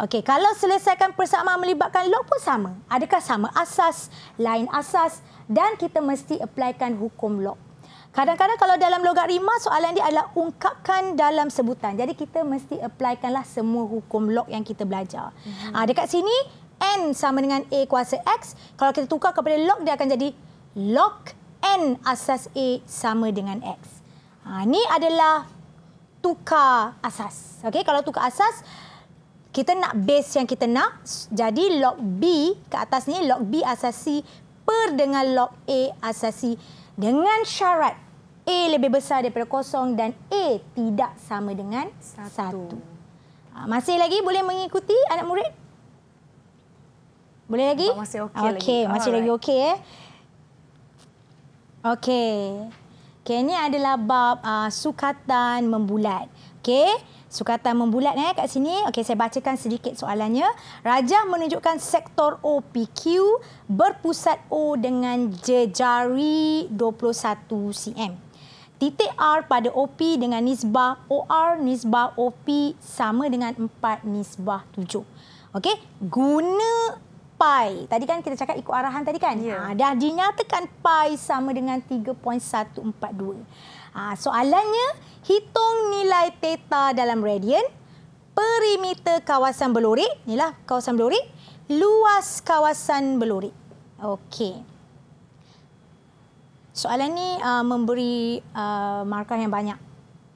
Okey, kalau selesaikan persamaan melibatkan log, pun sama. Adakah sama asas, lain asas dan kita mesti applykan hukum log. Kadang-kadang kalau dalam logarima soalan dia adalah ungkapkan dalam sebutan. Jadi kita mesti applykanlah semua hukum log yang kita belajar. Mm-hmm. Ha, dekat sini n sama dengan a kuasa x. Kalau kita tukar kepada log dia akan jadi log n asas a sama dengan x. Ha, ah, ini adalah tukar asas. Okey, kalau tukar asas kita nak base yang kita nak jadi log B ke atas ni log B asasi per dengan log A asasi dengan syarat A lebih besar daripada kosong dan A tidak sama dengan satu. satu. Ha, masih lagi boleh mengikuti anak murid? Boleh lagi? Abang masih okey okay, lagi. Masih Alright. lagi okey. Eh? Okey. Okay, ini adalah bab uh, sukatan membulat. Okey sukatan membulat eh kat sini. Okey, saya bacakan sedikit soalannya. Raja menunjukkan sektor OPQ berpusat O dengan jejari 21 cm. Titik R pada OP dengan nisbah OR nisbah OP sama dengan 4 nisbah 7. Okey, guna pi. Tadi kan kita cakap ikut arahan tadi kan? Yeah. Ya. Ha, dah dinyatakan pi sama dengan 3.142. Ha, soalannya, hitung nilai teta dalam radian, perimeter kawasan belurik, inilah kawasan belurik, luas kawasan belurik. Okey. Soalan ni uh, memberi uh, markah yang banyak.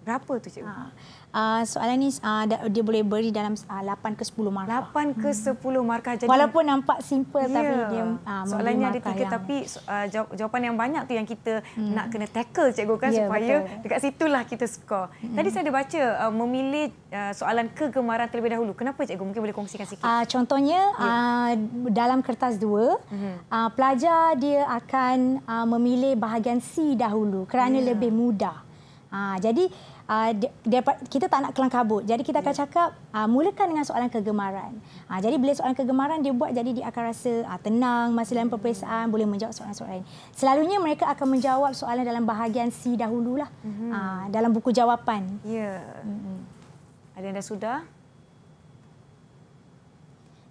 Berapa tu cikgu? Ha uh, soalan ni uh, dia boleh beri dalam uh, ah, 8 ke 10 markah. 8 ke hmm. 10 markah. Jadi, Walaupun nampak simple yeah. tapi ya. dia uh, Soalannya ada tiga yang... tapi uh, jawab, jawapan yang banyak tu yang kita hmm. nak kena tackle cikgu kan yeah, supaya betul. dekat situlah kita skor. Hmm. Tadi saya ada baca uh, memilih uh, soalan kegemaran terlebih dahulu. Kenapa cikgu? Mungkin boleh kongsikan sikit. Uh, contohnya yeah. Ya. uh, dalam kertas dua hmm. uh, pelajar dia akan uh, memilih bahagian C dahulu kerana yeah. lebih mudah. Uh, jadi Ah, kita tak nak kelang kabut. Jadi kita akan ya. cakap ah, mulakan dengan soalan kegemaran. Ah, jadi bila soalan kegemaran dia buat jadi dia akan rasa tenang masa dalam ya. peperiksaan boleh menjawab soalan-soalan. Selalunya mereka akan menjawab soalan dalam bahagian C dahululah. Mhm. dalam buku jawapan. Ya. Ada yang dah sudah?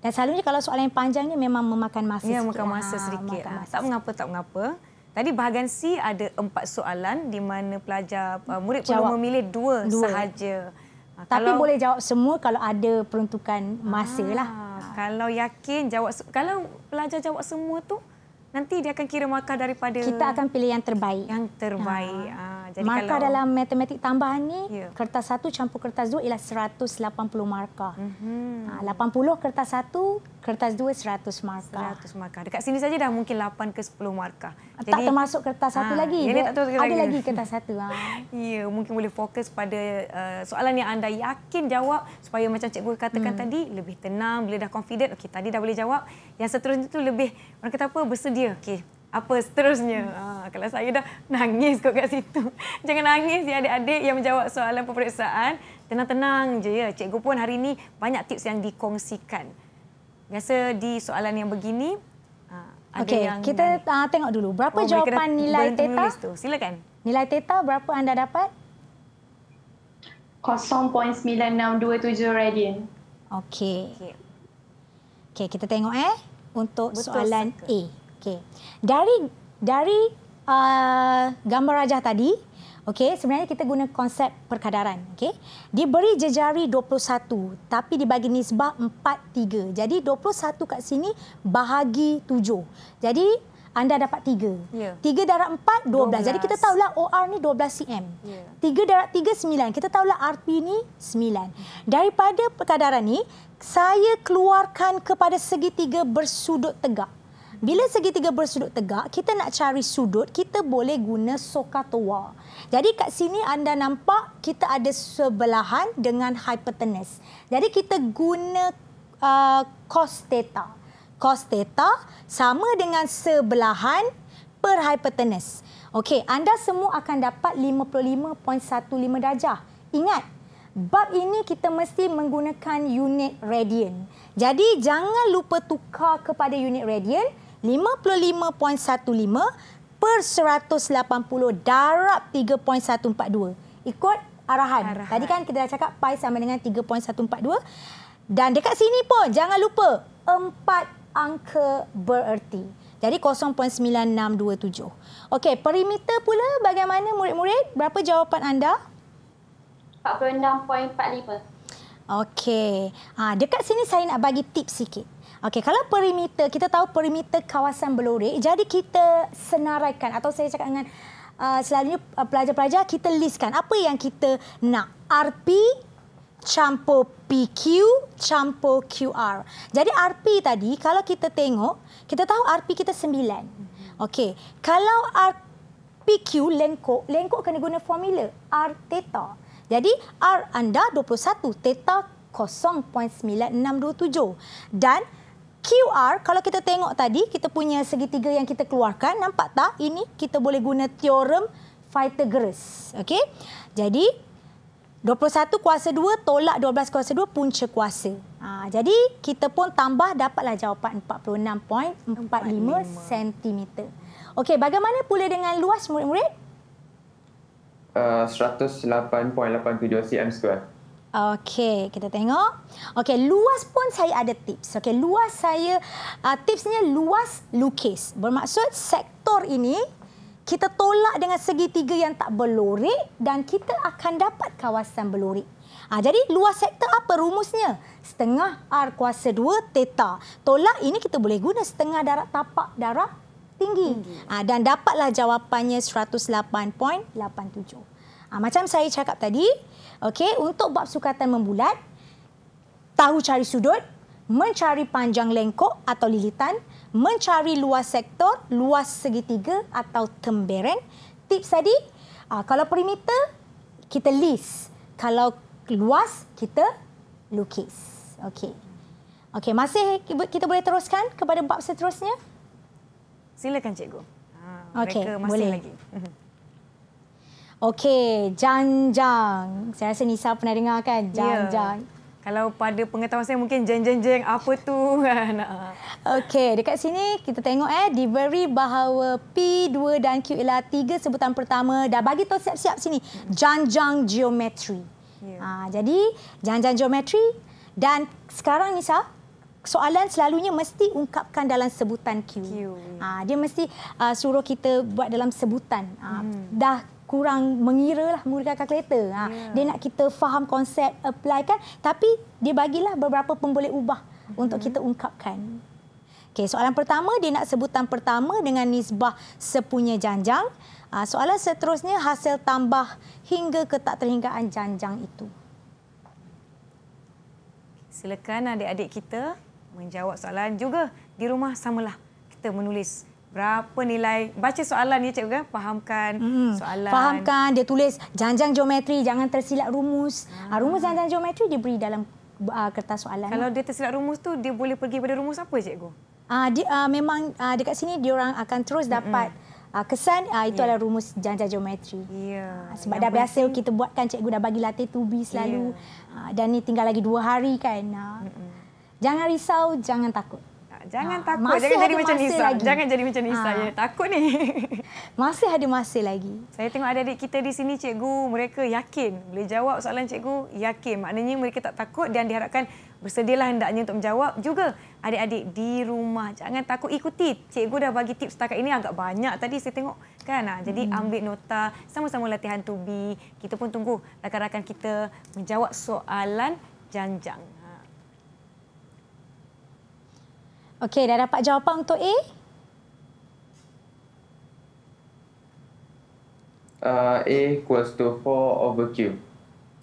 Dan selalunya kalau soalan yang panjang ni memang memakan masa ya, sikit. Ya, memakan masa sedikit. Ha, memakan masa tak mengapa, tak mengapa. Tadi bahagian C ada empat soalan di mana pelajar uh, murid jawab. perlu memilih dua, dua. sahaja. Uh, Tapi kalau... boleh jawab semua kalau ada peruntukan masa. Ah, lah. Kalau yakin, jawab. kalau pelajar jawab semua tu nanti dia akan kira markah daripada kita akan pilih yang terbaik yang terbaik ha. Ha. jadi markah kalau... dalam matematik tambahan ni yeah. kertas satu campur kertas dua ialah 180 markah mm-hmm. ha. 80 kertas satu kertas dua 100 markah 100 markah dekat sini saja dah mungkin 8 ke 10 markah jadi ah, tak termasuk kertas satu ha. lagi dia tak ada lagi. <laughs> kertas satu ha ya yeah, mungkin boleh fokus pada uh, soalan yang anda yakin jawab supaya macam cikgu katakan mm. tadi lebih tenang bila dah confident okay tadi dah boleh jawab yang seterusnya tu lebih Orang kata apa? Bersedia. Okey. Apa seterusnya? Ha, kalau saya dah nangis kot kat situ. <laughs> Jangan nangis ya adik-adik yang menjawab soalan peperiksaan. Tenang-tenang je ya. Cikgu pun hari ini banyak tips yang dikongsikan. Biasa di soalan yang begini, ah, ada okay, yang... Kita uh, tengok dulu. Berapa oh, jawapan nilai teta? Tu. Silakan. Nilai teta berapa anda dapat? 0.9627 radian. Okey. Okey, okay, kita tengok eh untuk Betul soalan seka. A. Okey. Dari dari uh, gambar rajah tadi, okay. sebenarnya kita guna konsep perkadaran, okay. Diberi jejari 21, tapi dibagi nisbah 4 3. Jadi 21 kat sini bahagi 7. Jadi anda dapat 3. Ya. 3 darab 4, 12. 12. Jadi kita tahulah OR ni 12 cm. Ya. 3 darab 3, 9. Kita tahulah RP ni 9. Daripada perkadaran ni, saya keluarkan kepada segitiga bersudut tegak. Bila segitiga bersudut tegak, kita nak cari sudut, kita boleh guna sokatoa. Jadi kat sini anda nampak kita ada sebelahan dengan hypotenuse. Jadi kita guna uh, cos theta. Hmm cos theta sama dengan sebelahan per hypotenuse. Okey, anda semua akan dapat 55.15 darjah. Ingat, bab ini kita mesti menggunakan unit radian. Jadi jangan lupa tukar kepada unit radian 55.15 per 180 darab 3.142. Ikut arahan. arahan. Tadi kan kita dah cakap pi sama dengan 3.142. Dan dekat sini pun jangan lupa angka bererti. Jadi 0.9627. Okey, perimeter pula bagaimana murid-murid? Berapa jawapan anda? 46.45. Okey. Ha, dekat sini saya nak bagi tip sikit. Okey, kalau perimeter, kita tahu perimeter kawasan belorek. Jadi kita senaraikan atau saya cakap dengan uh, selalunya uh, pelajar-pelajar, kita listkan apa yang kita nak. RP campur PQ campur QR. Jadi RP tadi kalau kita tengok, kita tahu RP kita 9. Okey. Kalau RPQ lengkok, lengkok kena guna formula R theta. Jadi R anda 21 theta 0.9627 dan QR kalau kita tengok tadi kita punya segitiga yang kita keluarkan nampak tak ini kita boleh guna teorem Pythagoras. Okay. Jadi 21 kuasa 2 tolak 12 kuasa 2 punca kuasa. Ha, jadi kita pun tambah dapatlah jawapan 46.45 cm. Okey, bagaimana pula dengan luas murid-murid? Uh, 108.87 cm2. Okey, kita tengok. Okey, luas pun saya ada tips. Okey, luas saya uh, tipsnya luas lukis. Bermaksud sektor ini kita tolak dengan segitiga yang tak belorik dan kita akan dapat kawasan belorik. Ha, ah, jadi luas sektor apa rumusnya? Setengah R kuasa 2 teta. Tolak ini kita boleh guna setengah darat tapak darat tinggi. tinggi. Ha, dan dapatlah jawapannya 108.87. Ha, ah, macam saya cakap tadi, okay, untuk bab sukatan membulat, tahu cari sudut, mencari panjang lengkok atau lilitan, mencari luas sektor, luas segitiga atau tembereng. Tips tadi, ah, kalau perimeter, kita list. Kalau luas, kita lukis. Okey. Okey, masih kita boleh teruskan kepada bab seterusnya? Silakan cikgu. Ah, Okey, masih boleh. lagi. Okey, janjang. Saya rasa Nisa pernah dengar kan ya. janjang. Yeah. Kalau pada pengetahuan saya mungkin jeng-jeng-jeng apa tu <laughs> kan. Ha. Okey, dekat sini kita tengok eh diberi bahawa P2 dan Q ialah tiga sebutan pertama dah bagi tahu siap-siap sini. Janjang geometri. Ya. Ha, jadi janjang geometri dan sekarang ni sah soalan selalunya mesti ungkapkan dalam sebutan Q. Q. Ya. Ha, dia mesti uh, suruh kita buat dalam sebutan. Ha, hmm. Dah kurang mengira lah menggunakan kalkulator. Ha. Yeah. Dia nak kita faham konsep, apply kan. Tapi dia bagilah beberapa pun ubah mm-hmm. untuk kita ungkapkan. Okay, soalan pertama, dia nak sebutan pertama dengan nisbah sepunya janjang. Ha, soalan seterusnya, hasil tambah hingga ke tak terhinggaan janjang itu. Silakan adik-adik kita menjawab soalan juga. Di rumah samalah kita menulis berapa nilai baca soalan ni ya, cikgu kan fahamkan hmm. soalan fahamkan dia tulis janjang geometri jangan tersilap rumus ha. rumus janjang geometri dia beri dalam uh, kertas soalan kalau ni. dia tersilap rumus tu dia boleh pergi pada rumus apa cikgu uh, ah, dia uh, memang uh, dekat sini dia orang akan terus dapat hmm. kesan itu yeah. adalah rumus janjang geometri. Yeah. Ya, sebab yang dah biasa kita buatkan cikgu dah bagi latih tubi selalu. Yeah. dan ni tinggal lagi dua hari kan. Uh, jangan risau, jangan takut. Jangan ha. takut. Masih jangan jadi macam Nisa. Lagi. Jangan jadi macam Nisa. Ha. Ya, takut ni. <laughs> Masih ada masa lagi. Saya tengok adik-adik kita di sini, cikgu. Mereka yakin. Boleh jawab soalan cikgu? Yakin. Maknanya mereka tak takut dan diharapkan bersedialah hendaknya untuk menjawab. Juga adik-adik di rumah. Jangan takut ikuti. Cikgu dah bagi tips setakat ini agak banyak tadi saya tengok. Kan? Ah, jadi hmm. ambil nota. Sama-sama latihan tubi. Kita pun tunggu rakan-rakan kita menjawab soalan janjang. Okey, dah dapat jawapan untuk A? Uh, A equals to 4 over Q.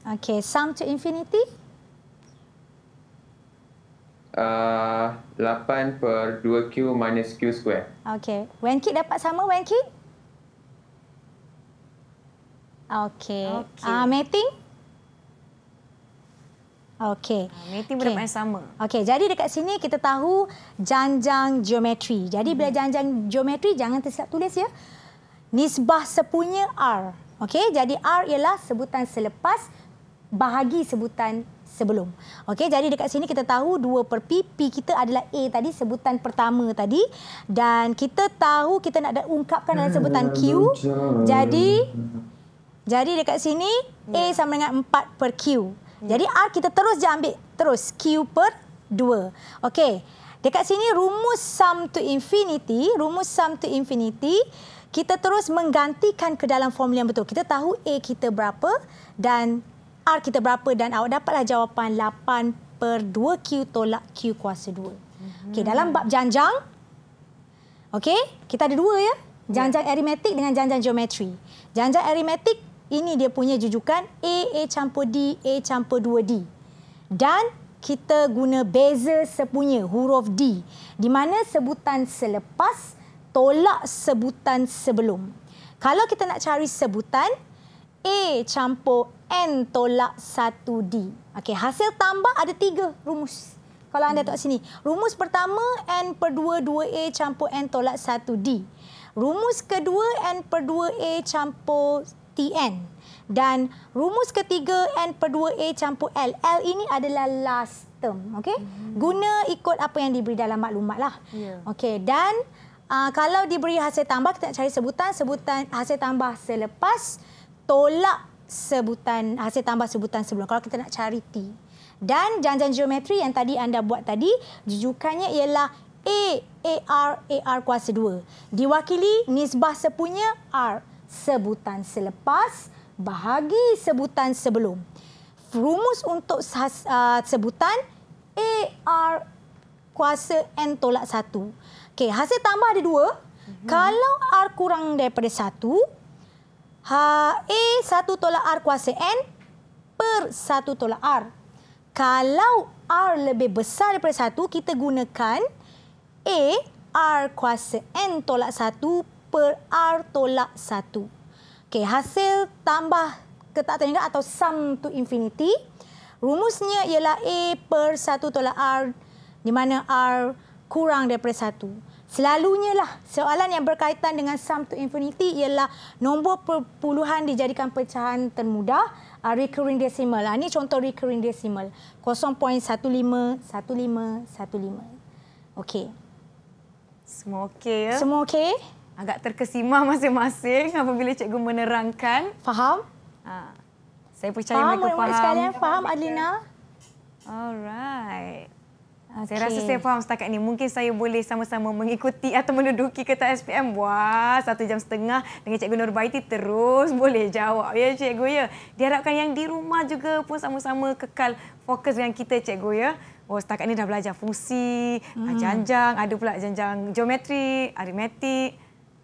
Okey, sum to infinity? Uh, 8 per 2Q minus Q square. Okey, when kid dapat sama when kid? Okey, okay. uh, mating? Okey. Meeting ah, okay. bermain sama. Okey, jadi dekat sini kita tahu janjang geometri. Jadi hmm. bila janjang geometri jangan tersilap tulis ya. Nisbah sepunya R. Okey, jadi R ialah sebutan selepas bahagi sebutan sebelum. Okey, jadi dekat sini kita tahu 2 per P, P kita adalah A tadi, sebutan pertama tadi. Dan kita tahu kita nak ungkapkan dalam eh, sebutan Q. Jadi, jadi dekat sini A sama dengan 4 per Q. Hmm. Jadi R kita terus je ambil terus Q per 2. Okey. Dekat sini rumus sum to infinity, rumus sum to infinity kita terus menggantikan ke dalam formula yang betul. Kita tahu A kita berapa dan R kita berapa dan awak dapatlah jawapan 8 per 2Q tolak Q kuasa 2. hmm Okey, dalam bab janjang, okey, kita ada dua ya. Janjang yeah. aritmetik dengan janjang geometri. Janjang aritmetik ini dia punya jujukan A, A campur D, A campur 2D. Dan kita guna beza sepunya huruf D. Di mana sebutan selepas tolak sebutan sebelum. Kalau kita nak cari sebutan, A campur N tolak 1D. Okay hasil tambah ada tiga rumus. Kalau anda tengok sini. Rumus pertama, N per 2, 2A campur N tolak 1D. Rumus kedua, N per 2A campur TN. Dan rumus ketiga N per 2A campur L. L ini adalah last term. Okay? Mm -hmm. Guna ikut apa yang diberi dalam maklumat. Yeah. Ya. Okay, dan uh, kalau diberi hasil tambah, kita nak cari sebutan. Sebutan hasil tambah selepas tolak sebutan hasil tambah sebutan sebelum. Kalau kita nak cari T. Dan janjian geometri yang tadi anda buat tadi, jujukannya ialah A, AR, AR kuasa 2. Diwakili nisbah sepunya R sebutan selepas bahagi sebutan sebelum. Rumus untuk uh, sebutan r kuasa N tolak satu. Okay hasil tambah ada dua. Mm-hmm. Kalau R kurang daripada satu, ha, A satu tolak R kuasa N per satu tolak R. Kalau R lebih besar daripada satu, kita gunakan A R kuasa N tolak satu per R tolak 1. Okay, hasil tambah ketak tanya atau sum to infinity. Rumusnya ialah A per 1 tolak R di mana R kurang daripada 1. Selalunya lah soalan yang berkaitan dengan sum to infinity ialah nombor perpuluhan dijadikan pecahan termudah uh, recurring decimal. Ini ah, contoh recurring decimal. 0.151515. Okey. Semua okey ya? Semua okey agak terkesima masing-masing <laughs> apabila cikgu menerangkan. Faham? Ha. Saya percaya faham, mereka faham. Sekalian, faham Adlina? Alright. Ha, okay. Saya rasa saya faham setakat ini. Mungkin saya boleh sama-sama mengikuti atau menduduki kertas SPM. Wah, satu jam setengah dengan Cikgu Nurbaiti terus <laughs> boleh jawab. Ya, Cikgu, ya. Diharapkan yang di rumah juga pun sama-sama kekal fokus dengan kita, Cikgu, ya. Oh, setakat ini dah belajar fungsi, hmm. janjang, ada pula janjang geometri, aritmetik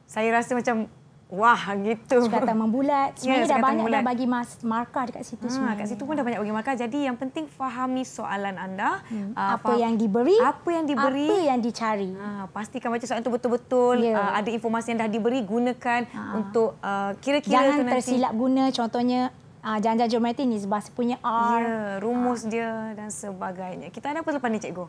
saya rasa macam wah gitu. Sebab membulat bulat. <laughs> Sebenarnya ya, dah banyak bulat. dah bagi mas markah dekat situ ha, semua. Dekat situ pun dah banyak bagi markah. Jadi yang penting fahami soalan anda. Hmm. Ah, apa, apa yang diberi. Apa yang diberi. Apa yang dicari. Ha, pastikan baca soalan itu betul-betul. Ya. Uh, ada informasi yang dah diberi. Gunakan ha. untuk kira-kira Jangan tu Jangan tersilap guna contohnya. Uh, jangan-jangan geometri ni sebab punya R. Ya, rumus uh. dia dan sebagainya. Kita ada apa lepas ni, Cikgu?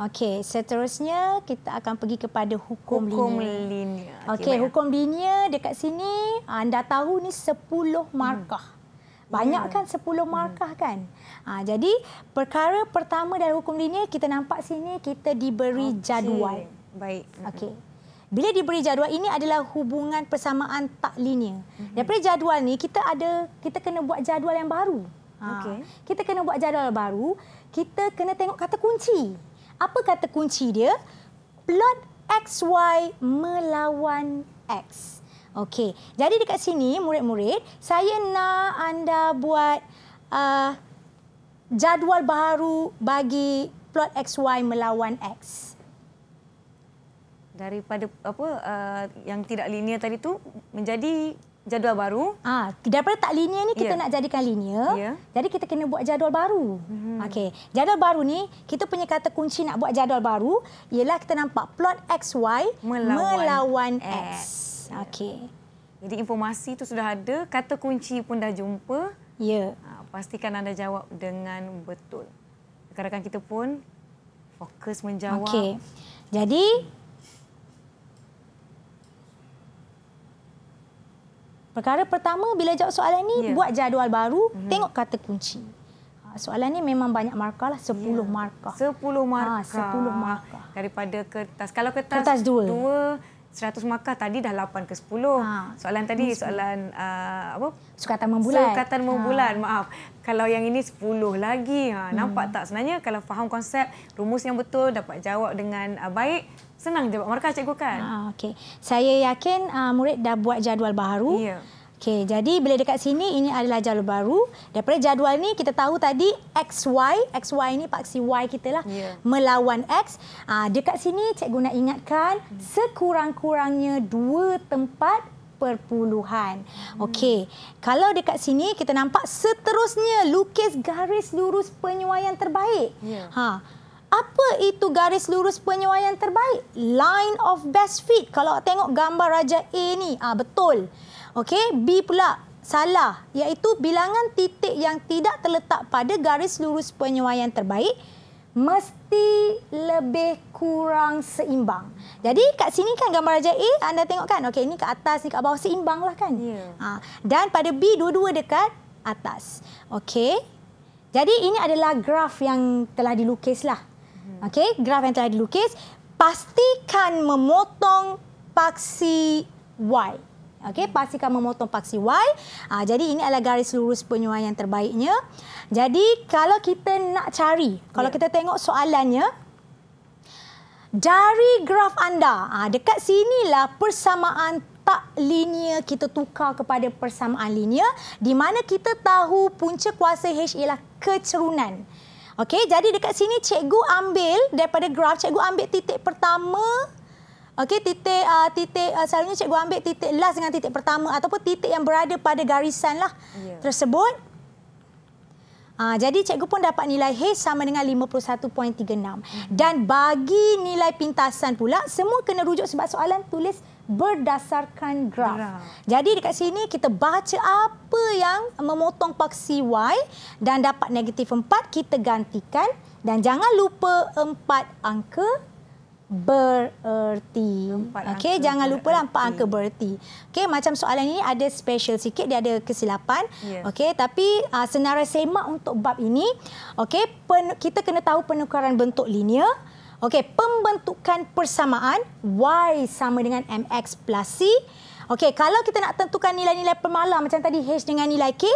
Okey, seterusnya kita akan pergi kepada hukum, hukum linear. linear. Okey, okay, hukum linear dekat sini ah, anda tahu ni 10 hmm. markah. Hmm. Banyak kan sepuluh hmm. markah kan? Ha, jadi perkara pertama dalam hukum linear kita nampak sini kita diberi okay. jadual. Baik. Okey. Hmm. Bila diberi jadual ini adalah hubungan persamaan tak linear. Mm-hmm. Daripada jadual ni kita ada kita kena buat jadual yang baru. Ha. Okey. Kita kena buat jadual baru, kita kena tengok kata kunci apa kata kunci dia? Plot XY melawan X. Okey, jadi dekat sini murid-murid, saya nak anda buat uh, jadual baru bagi plot XY melawan X. Daripada apa uh, yang tidak linear tadi tu menjadi jadual baru. Ah, daripada tak linear ni kita yeah. nak jadikan linear. Yeah. Jadi kita kena buat jadual baru. Hmm. Okey. Jadual baru ni kita punya kata kunci nak buat jadual baru ialah kita nampak plot xy melawan, melawan x. x. Ya. Okey. Jadi informasi tu sudah ada, kata kunci pun dah jumpa. Ya. Yeah. Pastikan anda jawab dengan betul. Rekan-rekan kita pun fokus menjawab. Okey. Jadi Perkara pertama bila jawab soalan ini yeah. buat jadual baru, mm-hmm. tengok kata kunci. Ha, soalan ini memang banyak markah lah, 10 yeah. markah. 10 ha, markah. Ha, 10 markah. Daripada kertas. Kalau kertas, kertas 2. 2 100 markah tadi dah 8 ke 10. Ha. Soalan tadi hmm, soalan uh, apa? Sukatan membulat. Sukatan membulat, ha. maaf. Kalau yang ini 10 lagi. Ha, hmm. nampak tak sebenarnya kalau faham konsep, rumus yang betul dapat jawab dengan uh, baik, Senang je buat markah cikgu kan? Ha, ah, okay. Saya yakin uh, murid dah buat jadual baru. Ya. Okey, jadi bila dekat sini ini adalah jadual baru. Daripada jadual ni kita tahu tadi XY, XY ini paksi Y kita lah yeah. melawan X. Ah dekat sini cikgu nak ingatkan sekurang-kurangnya dua tempat perpuluhan. Hmm. Okey. Kalau dekat sini kita nampak seterusnya lukis garis lurus penyuaian terbaik. Yeah. Ha apa itu garis lurus penyuaian terbaik? Line of best fit. Kalau tengok gambar Raja A ni, ah betul. Okey, B pula salah iaitu bilangan titik yang tidak terletak pada garis lurus penyuaian terbaik mesti lebih kurang seimbang. Jadi kat sini kan gambar raja A anda tengok kan okey ini ke atas ni ke bawah seimbanglah kan. Yeah. Ya. Ha, dan pada B dua-dua dekat atas. Okey. Jadi ini adalah graf yang telah dilukislah. Hmm. Okay, graf yang telah dilukis pastikan memotong paksi y. Okey, hmm. pastikan memotong paksi y. Ha, jadi ini adalah garis lurus penyuaian terbaiknya. Jadi kalau kita nak cari, kalau ya. kita tengok soalannya dari graf anda, ha, dekat sinilah persamaan tak linear kita tukar kepada persamaan linear di mana kita tahu punca kuasa h ialah kecerunan. Okey, jadi dekat sini cikgu ambil daripada graf, cikgu ambil titik pertama. Okey, titik uh, titik uh, selalunya cikgu ambil titik last dengan titik pertama ataupun titik yang berada pada garisan lah yeah. tersebut. Uh, jadi cikgu pun dapat nilai H sama dengan 51.36. Hmm. Dan bagi nilai pintasan pula, semua kena rujuk sebab soalan tulis berdasarkan graf. graf. Jadi dekat sini kita baca apa yang memotong paksi Y dan dapat negatif 4 kita gantikan dan jangan lupa empat angka bererti. Okey, jangan lupa lah empat angka bererti. Okey, macam soalan ini ada special sikit, dia ada kesilapan. Yes. Okey, tapi uh, ah, senarai semak untuk bab ini, okey, kita kena tahu penukaran bentuk linear. Okey, pembentukan persamaan Y sama dengan MX plus C. Okey, kalau kita nak tentukan nilai-nilai pemalar macam tadi H dengan nilai K,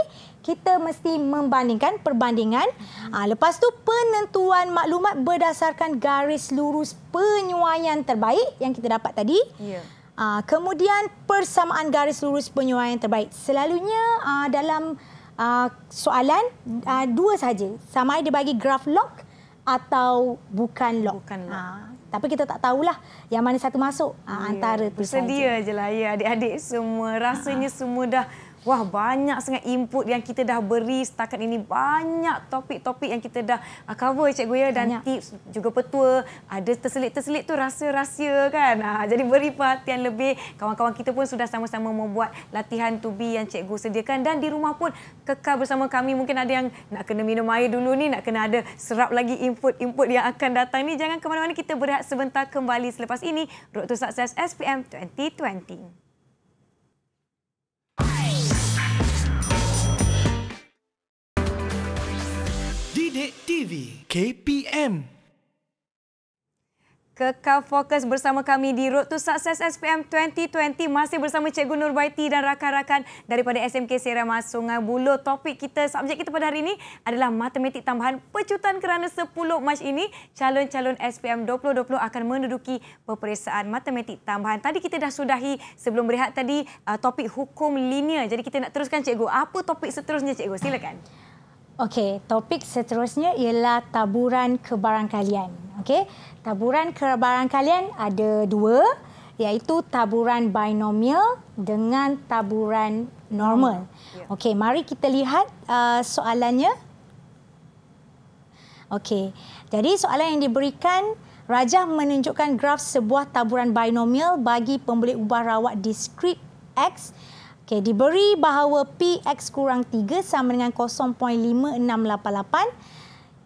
kita mesti membandingkan perbandingan. Ha, lepas tu penentuan maklumat berdasarkan garis lurus penyuaian terbaik yang kita dapat tadi. Ya. Ha, kemudian persamaan garis lurus penyuaian terbaik. Selalunya ha, dalam ha, soalan ha, dua sahaja. Sama ada bagi graf log atau bukan lock. Bukan lock. Ha. Tapi kita tak tahulah yang mana satu masuk ha, ya, antara tu saja. Bersedia je lah ya adik-adik semua. Rasanya ha. semua dah Wah banyak sangat input yang kita dah beri setakat ini banyak topik-topik yang kita dah ah, cover cikgu ya dan banyak. tips juga petua ada terselit-terselit tu rasa rahsia kan. Ha, jadi beri perhatian lebih kawan-kawan kita pun sudah sama-sama membuat latihan tubi yang cikgu sediakan dan di rumah pun kekal bersama kami mungkin ada yang nak kena minum air dulu ni nak kena ada serap lagi input-input yang akan datang ni jangan ke mana-mana kita berehat sebentar kembali selepas ini Road to Success SPM 2020. Bilik TV KPM Kekal fokus bersama kami di Road to Success SPM 2020. Masih bersama Cikgu Nurbaiti dan rakan-rakan daripada SMK Serama Sungai Buloh. Topik kita, subjek kita pada hari ini adalah matematik tambahan pecutan kerana 10 Mac ini calon-calon SPM 2020 akan menduduki peperiksaan matematik tambahan. Tadi kita dah sudahi sebelum berehat tadi uh, topik hukum linear. Jadi kita nak teruskan Cikgu. Apa topik seterusnya Cikgu? Silakan. Okey, topik seterusnya ialah taburan kebarangkalian. Okey, taburan kebarangkalian ada dua iaitu taburan binomial dengan taburan normal. Ya. Okey, mari kita lihat uh, soalannya. Okey, jadi soalan yang diberikan, Rajah menunjukkan graf sebuah taburan binomial bagi pembeli ubah rawat diskrit X Okey, diberi bahawa PX kurang 3 sama dengan 0.5688.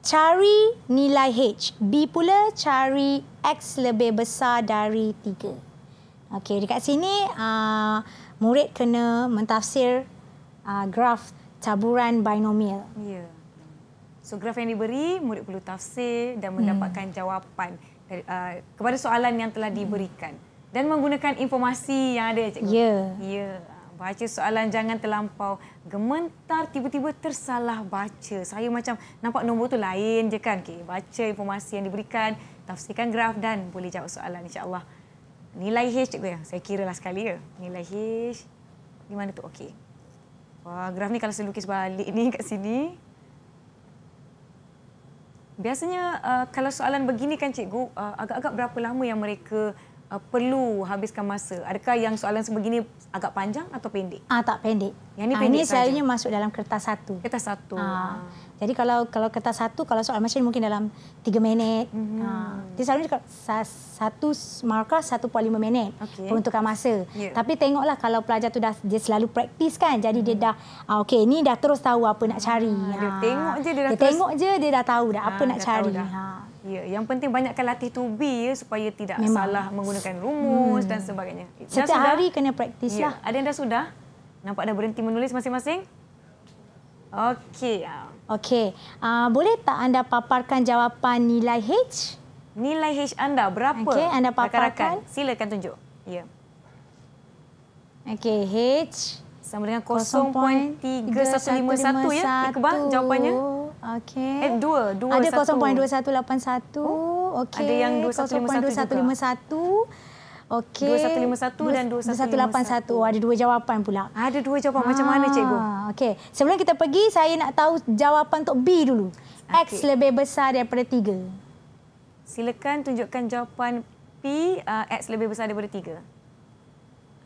Cari nilai H. B pula cari X lebih besar dari 3. Okey, dekat sini uh, murid kena mentafsir uh, graf taburan binomial. Ya. Yeah. So graf yang diberi, murid perlu tafsir dan hmm. mendapatkan hmm. jawapan dari, uh, kepada soalan yang telah hmm. diberikan. Hmm. Dan menggunakan informasi yang ada, cikgu. Ya. Yeah. Yeah baca soalan jangan terlampau gementar tiba-tiba tersalah baca. Saya macam nampak nombor tu lain je kan. Okay, baca informasi yang diberikan, tafsirkan graf dan boleh jawab soalan insya-Allah. Nilai H cikgu ya. Saya kira lah sekali ya. Nilai H di mana tu? Okey. Wah, graf ni kalau saya lukis balik ni kat sini. Biasanya uh, kalau soalan begini kan cikgu, uh, agak-agak berapa lama yang mereka uh, perlu habiskan masa? Adakah yang soalan sebegini agak panjang atau pendek? Ah tak pendek. Yang ini ah, pendek saja. Ini masuk dalam kertas satu. Kertas satu. Ah. ah. Jadi kalau kalau kertas satu, kalau soalan macam ini mungkin dalam 3 minit. Mm -hmm. ah. Jadi selalunya satu markah 1.5 minit okay. peruntukan masa. Yeah. Tapi tengoklah kalau pelajar tu dah dia selalu praktis kan. Jadi mm. dia mhm. dah, ah, okey ni dah terus tahu apa nak cari. Ah, ah. Dia tengok je dia dah Dia terus... tengok je dia dah tahu dah apa ah, nak cari. Dah. Ah. Ya, yang penting banyakkan latih to be ya, supaya tidak Memang. salah menggunakan rumus hmm. dan sebagainya. Setiap sudah? hari kena praktis ya. lah. Ada yang dah sudah? Nampak dah berhenti menulis masing-masing? Okey. Ya. Okey. Uh, boleh tak anda paparkan jawapan nilai H? Nilai H anda berapa? Okey, anda paparkan. Rakan-rakan. Silakan tunjuk. Ya. Okey, H sama dengan 0.3151 ya. Ikbah ya. jawapannya. Okay. Eh, dua. dua ada 0.2181. Oh. Okay. Ada yang 2151 juga. Okey. 2151 dan 2181. 2181. Oh, ada dua jawapan pula. Ada dua jawapan. Macam ha. mana, ah, cikgu? Okey. Sebelum kita pergi, saya nak tahu jawapan untuk B dulu. Okay. X lebih besar daripada 3. Silakan tunjukkan jawapan P, uh, X lebih besar daripada 3. Uh,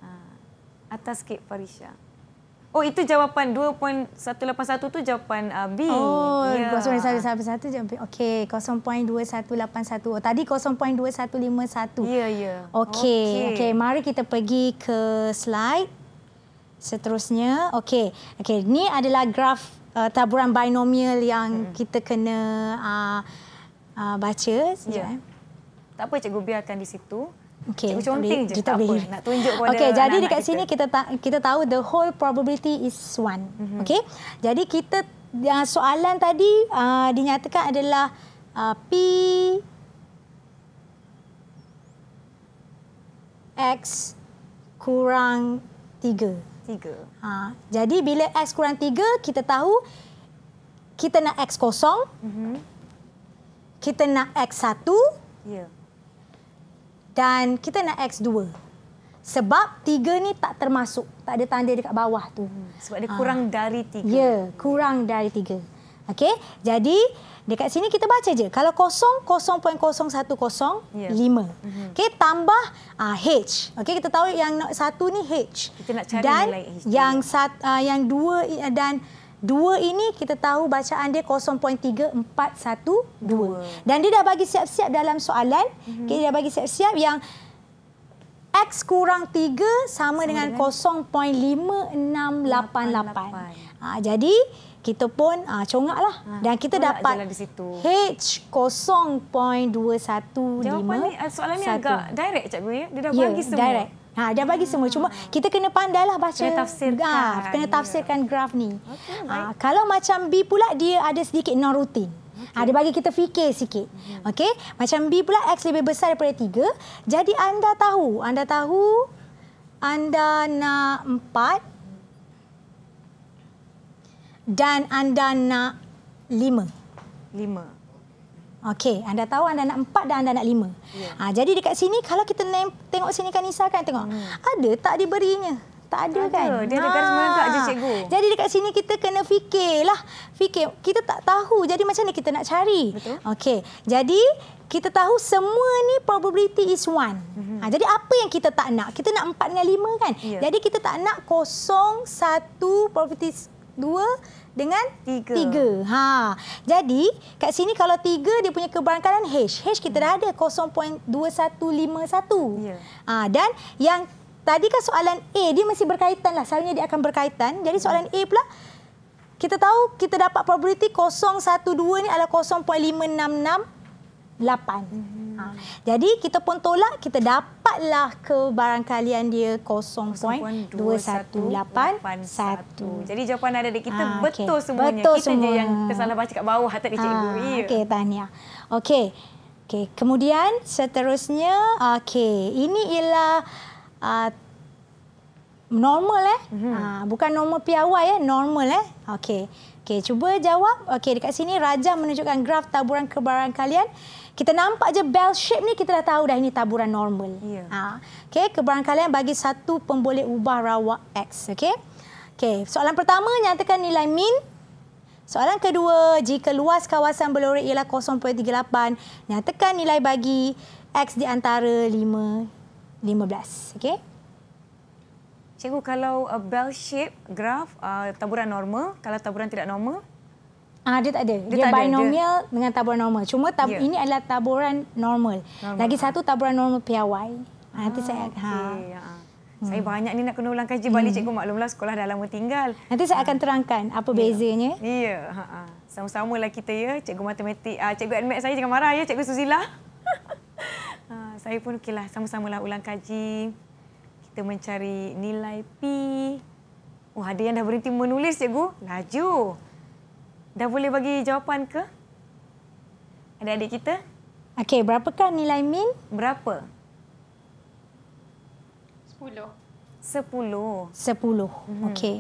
ah, atas sikit, Farisha. Farisha. Oh itu jawapan 2.181 tu jawapan uh, B. Oh yeah. 0.111 jawapan okey 0.2181. Oh tadi 0.2151. Ya yeah, ya. Yeah. Okey okey okay, mari kita pergi ke slide seterusnya. Okey. Okey ni adalah graf uh, taburan binomial yang hmm. kita kena uh, uh, baca. Ya. Yeah. Eh. Tak apa cikgu biarkan di situ. Okay. Cuma conteng je. tak boleh. apa. Nak tunjuk <laughs> pada Okey, jadi dekat kita. sini kita ta- kita tahu the whole probability is one. Mm-hmm. Okey. Jadi kita uh, soalan tadi uh, dinyatakan adalah uh, P X kurang 3. 3. Ha, jadi bila X kurang 3, kita tahu kita nak X kosong. Mm-hmm. Kita nak X satu. Yeah dan kita nak X2. Sebab tiga ni tak termasuk, tak ada tanda dekat bawah tu. Hmm, sebab dia ah. kurang dari tiga. Ya, kurang dari tiga. Okey, jadi dekat sini kita baca je. Kalau kosong, kosong kosong poin satu kosong lima ya. hmm. Okey, tambah uh, H. Okey, kita tahu yang satu ni H. Kita nak cari dan nilai H. Dan yang, uh, yang dua dan... Dua ini kita tahu bacaan dia 0.3412. Dan dia dah bagi siap-siap dalam soalan. Mm -hmm. Dia dah bagi siap-siap yang X kurang 3 sama, sama dengan, 0.5688. Ha, ah, jadi kita pun ha, congak lah. Ha, Dan kita dapat lah di situ. H 0.215. Jawapan ni, soalan ni agak direct cikgu ya. Dia dah yeah, bagi semua. Direct. Ha, dah bagi semua. Cuma hmm. kita kena pandailah baca kena tafsirkan. graf. Ah, kena tafsirkan yeah. graf ni. Okay, ha, kalau macam B pula, dia ada sedikit non-rutin. Ah, okay. Ha, dia bagi kita fikir sikit. hmm Okay? Macam B pula, X lebih besar daripada 3. Jadi anda tahu, anda tahu anda nak 4 dan anda nak 5. 5. Okey, anda tahu anda nak empat dan anda nak lima. Yeah. Ya. Ha, jadi dekat sini, kalau kita tengok sini kan Nisa kan, tengok. Hmm. Ada tak diberinya? Tak ada, tak ada kan? Dia ada garis merangkak je cikgu. Ah, jadi dekat sini kita kena fikirlah. Fikir, kita tak tahu. Jadi macam mana kita nak cari? Betul. Okey, jadi kita tahu semua ni probability is one. Ha, jadi apa yang kita tak nak? Kita nak empat dengan lima kan? Yeah. Jadi kita tak nak kosong satu probability dua dengan tiga. tiga. Ha. Jadi kat sini kalau tiga dia punya keberangkalan H. H kita dah ada 0.2151. Ya. Ha, dan yang tadi kan soalan A dia mesti berkaitan lah. Selalunya dia akan berkaitan. Jadi soalan A pula kita tahu kita dapat probability 012 ni adalah 0.5668. Mm -hmm. Ha. Jadi kita pun tolak, kita dapatlah kebarangkalian dia 0.21811. Jadi jawapan ada di kita ha, ah, okay. betul semuanya. Betul kita semua. je yang tersalah baca kat bawah tadi cikgu. Ha, okey, tahniah. Okey. Okey, kemudian seterusnya okey, ini ialah uh, normal eh mm -hmm. ha, bukan normal piawai eh normal eh okey okey cuba jawab okey dekat sini raja menunjukkan graf taburan kebarangkalian kita nampak je bell shape ni kita dah tahu dah ini taburan normal. Yeah. Ha. Okey, keberangkalian bagi satu pemboleh ubah rawak X. Okey. Okey, soalan pertama nyatakan nilai min. Soalan kedua, jika luas kawasan belorek ialah 0.38, nyatakan nilai bagi X di antara 5, 15. Okey. Cikgu, kalau uh, bell shape graf uh, taburan normal, kalau taburan tidak normal, Ah dia tak ada. Dia, dia tak binomial ada. dengan taburan normal. Cuma tab yeah. ini adalah taburan normal. normal. Lagi ah. satu taburan normal piawai. Ah, nanti ah, saya okay. ha. Ya. Hmm. Saya banyak ni nak kena ulang kaji balik hmm. cikgu maklumlah sekolah dah lama tinggal. Nanti saya ah. akan terangkan apa yeah. bezanya. Iya, yeah. ha ah. Sama-sama lah kita ya, cikgu matematik. Ah cikgu admek saya jangan marah ya, cikgu Suzila. <laughs> ah, saya pun okeylah, sama-samalah ulang kaji. Kita mencari nilai P. Oh, ada yang dah berhenti menulis cikgu. Laju. Dah boleh bagi jawapan ke? Adik-adik kita? Okey, berapakah nilai min? Berapa? Sepuluh. Sepuluh. 10. Hmm. Okey.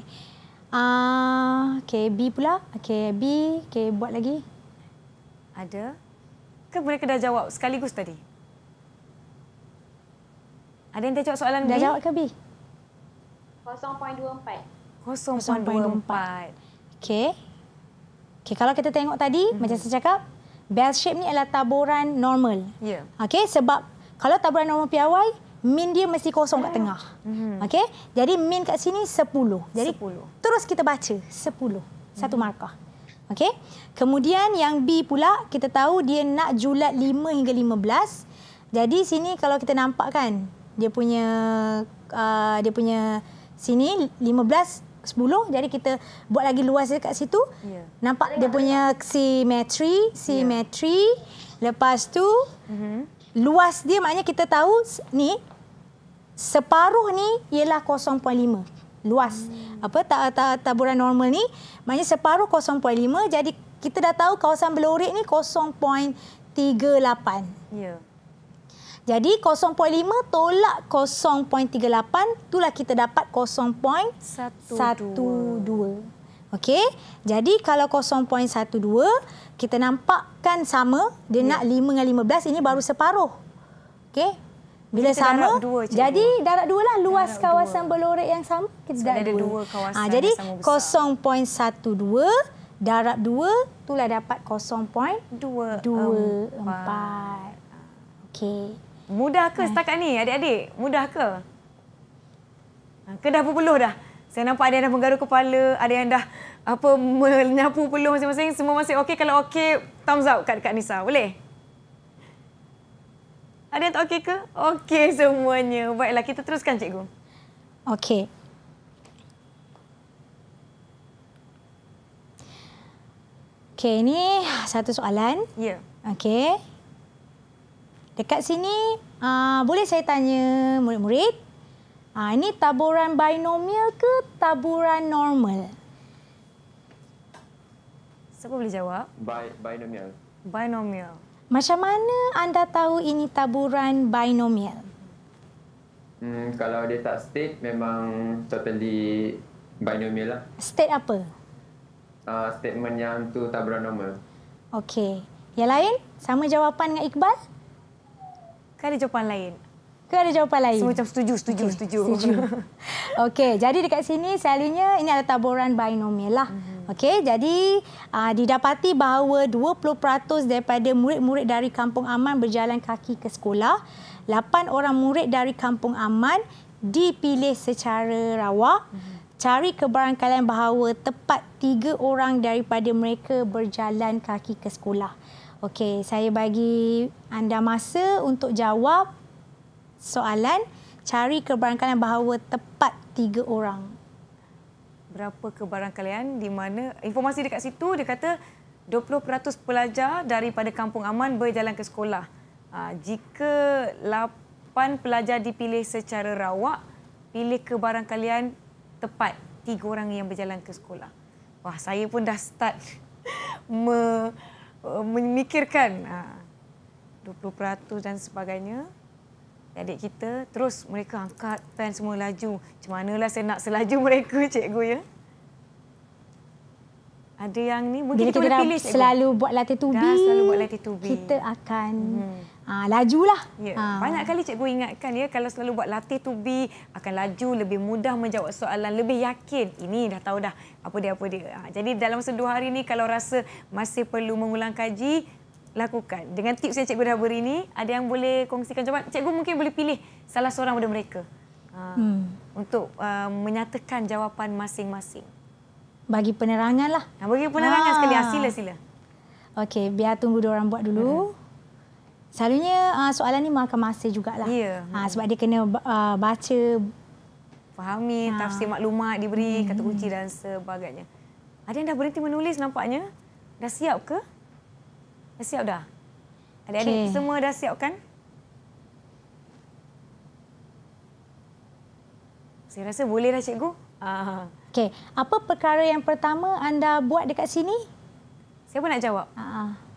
Ah, uh, okey B pula. Okey B, okey buat lagi. Ada. Ke boleh ke dah jawab sekaligus tadi? Ada yang dah jawab soalan B? Dah jawab ke B? 0.24. 0.24. 0.24. Okey. Okay, kalau kita tengok tadi, mm -hmm. macam saya cakap, bell shape ni adalah taburan normal. Yeah. Okay, sebab kalau taburan normal piawai, min dia mesti kosong mm. kat ya. tengah. Mm -hmm. Okay, jadi min kat sini 10. Jadi 10. terus kita baca 10. Mm -hmm. Satu mhm. markah. Okay, kemudian yang B pula, kita tahu dia nak julat 5 hingga 15. Jadi sini kalau kita nampak kan, dia punya uh, dia punya sini 15 10 jadi kita buat lagi luas kat situ yeah. nampak dia punya simetri simetri yeah. lepas tu mm-hmm. luas dia maknanya kita tahu ni separuh ni ialah 0.5 luas hmm. apa ta, ta, taburan normal ni maknanya separuh 0.5 jadi kita dah tahu kawasan belorik ni 0.38 ya yeah. Jadi 0.5 tolak 0.38 itulah kita dapat 0.12. Okey. Jadi kalau 0.12 kita nampak kan sama dia yeah. nak 5 ya. dengan 15 ini baru separuh. Okey. Bila kita sama darab jadi darab dua lah luas darab kawasan belorek yang sama kita darab Ada dua. kawasan. Ah ha, jadi 0.12 darab dua itulah dapat 0.24. Okey. Mudah ke setakat ni adik-adik? Mudah ke? Ha, ke dah berpuluh dah? Saya nampak ada yang dah menggaruh kepala, ada yang dah apa menyapu puluh masing-masing. Semua masih okey. Kalau okey, thumbs up kat dekat Nisa. Boleh? Ada yang tak okey ke? Okey semuanya. Baiklah, kita teruskan cikgu. Okey. Okey, ini satu soalan. Ya. Yeah. Okey. Dekat sini uh, boleh saya tanya murid-murid? Ah, ini taburan binomial ke taburan normal? Siapa boleh jawab? Bi binomial. Binomial. Macam mana anda tahu ini taburan binomial? Hmm, kalau dia tak state, memang totally binomial. Lah. State apa? Uh, statement yang tu taburan normal. Okey. Yang lain? Sama jawapan dengan Iqbal? Ke ada jawapan lain? Ke ada jawapan lain? Semua macam setuju, setuju, okay. setuju. setuju. <laughs> Okey, jadi dekat sini selalunya ini adalah taburan binomial lah. Mm-hmm. Okey, jadi uh, didapati bahawa 20% daripada murid-murid dari kampung aman berjalan kaki ke sekolah. 8 orang murid dari kampung aman dipilih secara rawa Mm-hmm. Cari kebarangkalian bahawa tepat 3 orang daripada mereka berjalan kaki ke sekolah. Okey, saya bagi anda masa untuk jawab soalan cari kebarangkalian bahawa tepat tiga orang. Berapa kebarangkalian di mana informasi dekat situ dia kata 20% pelajar daripada kampung aman berjalan ke sekolah. Ah, jika 8 pelajar dipilih secara rawak, pilih kebarangkalian tepat tiga orang yang berjalan ke sekolah. Wah, saya pun dah start <laughs> me Eh, memikirkan ha, uh, 20% dan sebagainya. Adik kita terus mereka angkat pen semua laju. Macam manalah saya nak selaju <laughs> mereka cikgu ya? Ada yang ni mungkin kita, boleh pilih Selalu buat latih tubi. Dah selalu buat latih tubi. Kita akan hmm. Ha, lah. Ya. Ha. Banyak kali cikgu ingatkan ya kalau selalu buat latih tu be akan laju, lebih mudah menjawab soalan, lebih yakin. Ini dah tahu dah apa dia apa dia. Ha, jadi dalam sedua hari ni kalau rasa masih perlu mengulang kaji, lakukan. Dengan tips yang cikgu dah beri ni, ada yang boleh kongsikan jawapan? Cikgu mungkin boleh pilih salah seorang daripada mereka. Ha, hmm. Untuk uh, menyatakan jawapan masing-masing. Bagi peneranganlah. Ha, bagi penerangan ha. sekali. Ha, sila, sila. Okey, biar tunggu orang buat dulu. Ha. Selalunya uh, soalan ni makan masa jugalah. Ya. Ha, sebab dia kena uh, baca. Fahami, ha. tafsir maklumat diberi, hmm. kata kunci dan sebagainya. Ada yang dah berhenti menulis nampaknya? Dah siap ke? Dah siap dah? Adik-adik okay. semua dah siap kan? Saya rasa boleh dah cikgu. Okay, apa perkara yang pertama anda buat dekat sini? Siapa nak jawab? Ha.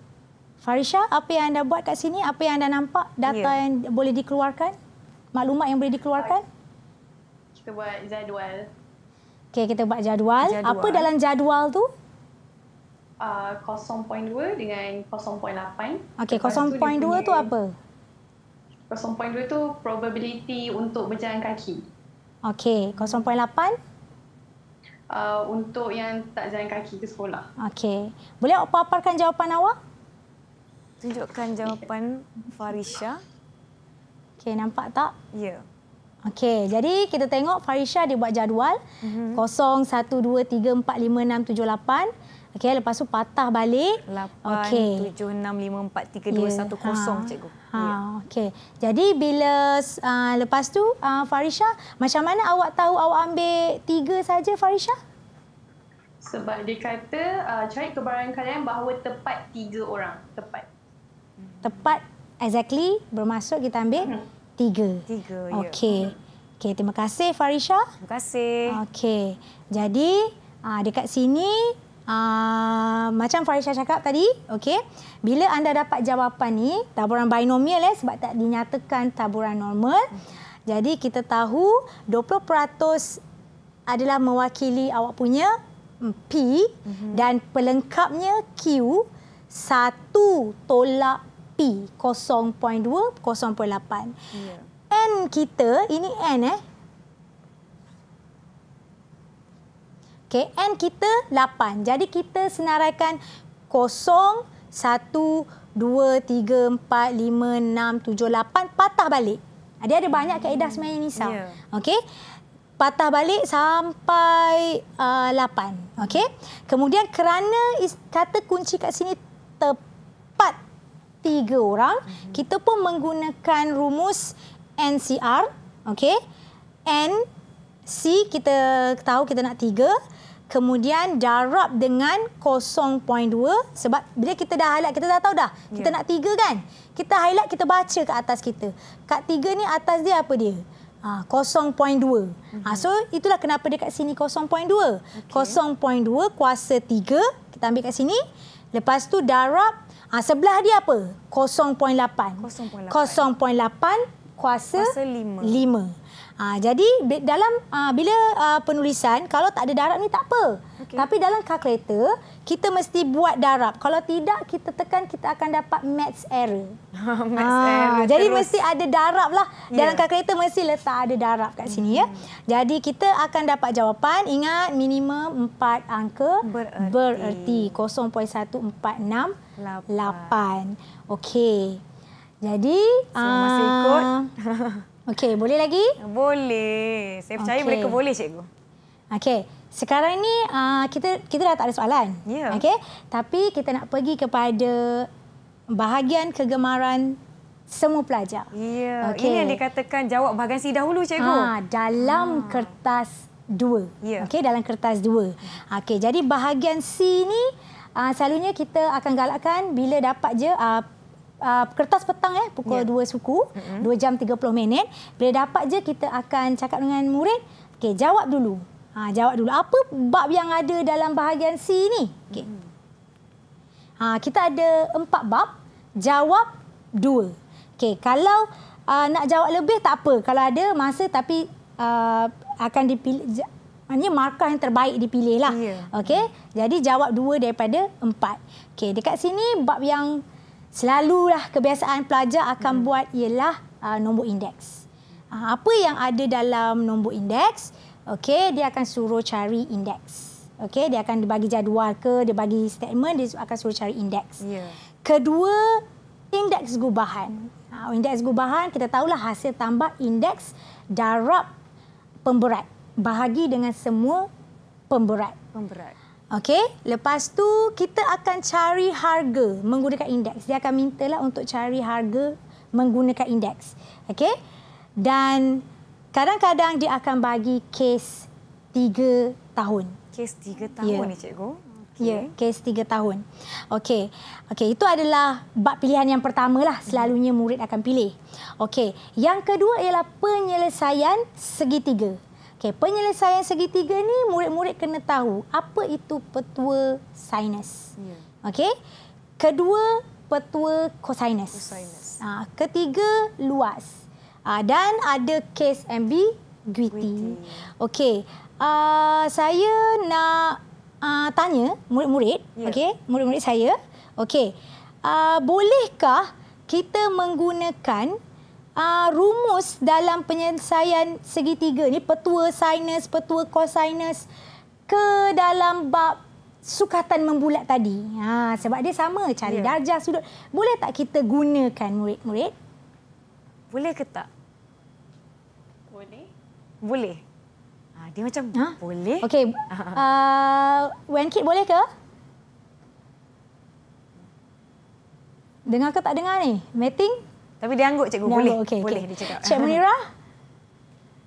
Farisha, apa yang anda buat kat sini? Apa yang anda nampak? Data ya. yang boleh dikeluarkan? Maklumat yang boleh dikeluarkan? Kita buat jadual. Okey, kita buat jadual. jadual. Apa dalam jadual tu? Uh, ah, 0.2 dengan 0.8. Okey, 0.2 tu, tu apa? 0.2 tu probability untuk berjalan kaki. Okey, 0.8? Uh, ah, untuk yang tak jalan kaki ke sekolah. Okey. Boleh awak paparkan jawapan awak? Tunjukkan jawapan Farisha. Okey, nampak tak? Ya. Yeah. Okey, jadi kita tengok Farisha dia buat jadual. Mm -hmm. 0, 1, 2, 3, 4, 5, 6, 7, Lepas tu patah balik. 8, 7, okay. 6, 5, 4, 3, 2, 1, yeah. 0, cikgu. Ha, yeah. okay. Jadi bila uh, lepas tu uh, Farisha, macam mana awak tahu awak ambil tiga saja Farisha? Sebab dia kata uh, ah, cari kebarangan kalian bahawa tepat tiga orang. Tepat tepat exactly bermaksud kita ambil hmm. tiga. Tiga, ya. Okey. Okey, hmm. terima kasih Farisha. Terima kasih. Okey. Jadi, aa, ah, dekat sini aa, ah, macam Farisha cakap tadi, okey. Bila anda dapat jawapan ni, taburan binomial eh sebab tak dinyatakan taburan normal. Jadi kita tahu 20% adalah mewakili awak punya P mhm. dan pelengkapnya Q satu tolak P 0.2 0.8. Yeah. N kita ini N eh. Okay N kita 8. Jadi kita senaraikan 0 1 2, 3, 4, 5, 6, 7, 8 Patah balik Dia ada banyak kaedah hmm. sebenarnya Nisa yeah. okay. Patah balik sampai uh, 8 okay. Kemudian kerana kata kunci kat sini Tepat tiga orang, mm-hmm. kita pun menggunakan rumus NCR. Okay. N, C, kita tahu kita nak tiga. Kemudian darab dengan 0.2. Sebab bila kita dah highlight, kita dah tahu dah. Kita yeah. nak tiga kan? Kita highlight, kita baca ke atas kita. Kat tiga ni atas dia apa dia? Ha, 0.2. Mm-hmm. Ha, so itulah kenapa dia kat sini 0.2. Okay. 0.2 kuasa tiga. Kita ambil kat sini. Lepas tu darab Ha, sebelah dia apa? 0.8. 0.8 kuasa, kuasa 5. Ha, ah, jadi dalam ha, bila ha, penulisan, kalau tak ada darab ni tak apa. Okay. Tapi dalam kalkulator, kita mesti buat darab. Kalau tidak, kita tekan, kita akan dapat max error. <laughs> max ha, ah, error. Jadi, terus. mesti ada darab lah. Dalam yeah. kereta mesti letak ada darab kat sini. Ya. Hmm. ya. Jadi, kita akan dapat jawapan. Ingat, minimum 4 angka bererti. bererti 0.1468. Okey. Jadi, so, ah, masih uh, ikut. <laughs> Okey, boleh lagi? Boleh. Saya percaya okay. mereka boleh, cikgu. Okey. Sekarang ni uh, kita kita dah tak ada soalan. Yeah. Okey. Tapi kita nak pergi kepada bahagian kegemaran semua pelajar. Ya. Yeah. Okay. Ini yang dikatakan jawab bahagian si dahulu cikgu. Ha, dalam ha. kertas dua. Yeah. Okey, dalam kertas dua. Okey, jadi bahagian C ni uh, selalunya kita akan galakkan bila dapat je uh, Uh, kertas petang eh pukul 2 ya. suku mm-hmm. 2 jam 30 minit bila dapat je kita akan cakap dengan murid okey jawab dulu Ha, jawab dulu. Apa bab yang ada dalam bahagian C ni? Okay. Hmm. Ha, kita ada empat bab. Jawab dua. Okay, kalau uh, nak jawab lebih tak apa. Kalau ada masa tapi uh, akan dipilih. Maksudnya markah yang terbaik dipilih lah. Yeah. Okay? Jadi jawab dua daripada empat. Okay, dekat sini bab yang selalulah kebiasaan pelajar akan hmm. buat ialah uh, nombor indeks. Ha, apa yang ada dalam nombor indeks? Uh, Okey, dia akan suruh cari indeks. Okey, dia akan bagi jadual ke, dia bagi statement, dia akan suruh cari indeks. Yeah. Kedua, indeks gubahan. Ha, indeks gubahan, kita tahu lah hasil tambah indeks darab pemberat. Bahagi dengan semua pemberat. Pemberat. Okey, lepas tu kita akan cari harga menggunakan indeks. Dia akan mintalah untuk cari harga menggunakan indeks. Okey, dan kadang-kadang dia akan bagi kes tiga tahun. Kes tiga ya. tahun yeah. ni cikgu. Okay. Ya, kes tiga tahun. Okey. okay itu adalah bab pilihan yang pertama lah selalunya murid akan pilih. Okey, yang kedua ialah penyelesaian segitiga. Okey, penyelesaian segitiga ni murid-murid kena tahu apa itu petua sinus. Ya. Okey. Kedua, petua cosinus. Cosinus. Ah, ketiga, luas. Uh, dan ada kes MB Guiti. Okey. Uh, saya nak uh, tanya murid-murid, yeah. okey, murid-murid saya. Okey. Uh, bolehkah kita menggunakan uh, rumus dalam penyelesaian segitiga ni petua sinus, petua cosinus ke dalam bab sukatan membulat tadi? Ha, sebab dia sama cari yeah. darjah sudut. Boleh tak kita gunakan murid-murid? Boleh ke tak? Boleh. Ah, dia macam ha? boleh. Okey. Uh, <laughs> ah, when kid boleh ke? Dengar ke tak dengar ni? Meeting? Tapi dia anggut cikgu. Dia boleh. Okay, boleh okay. dia cakap. Cik Munira? <laughs>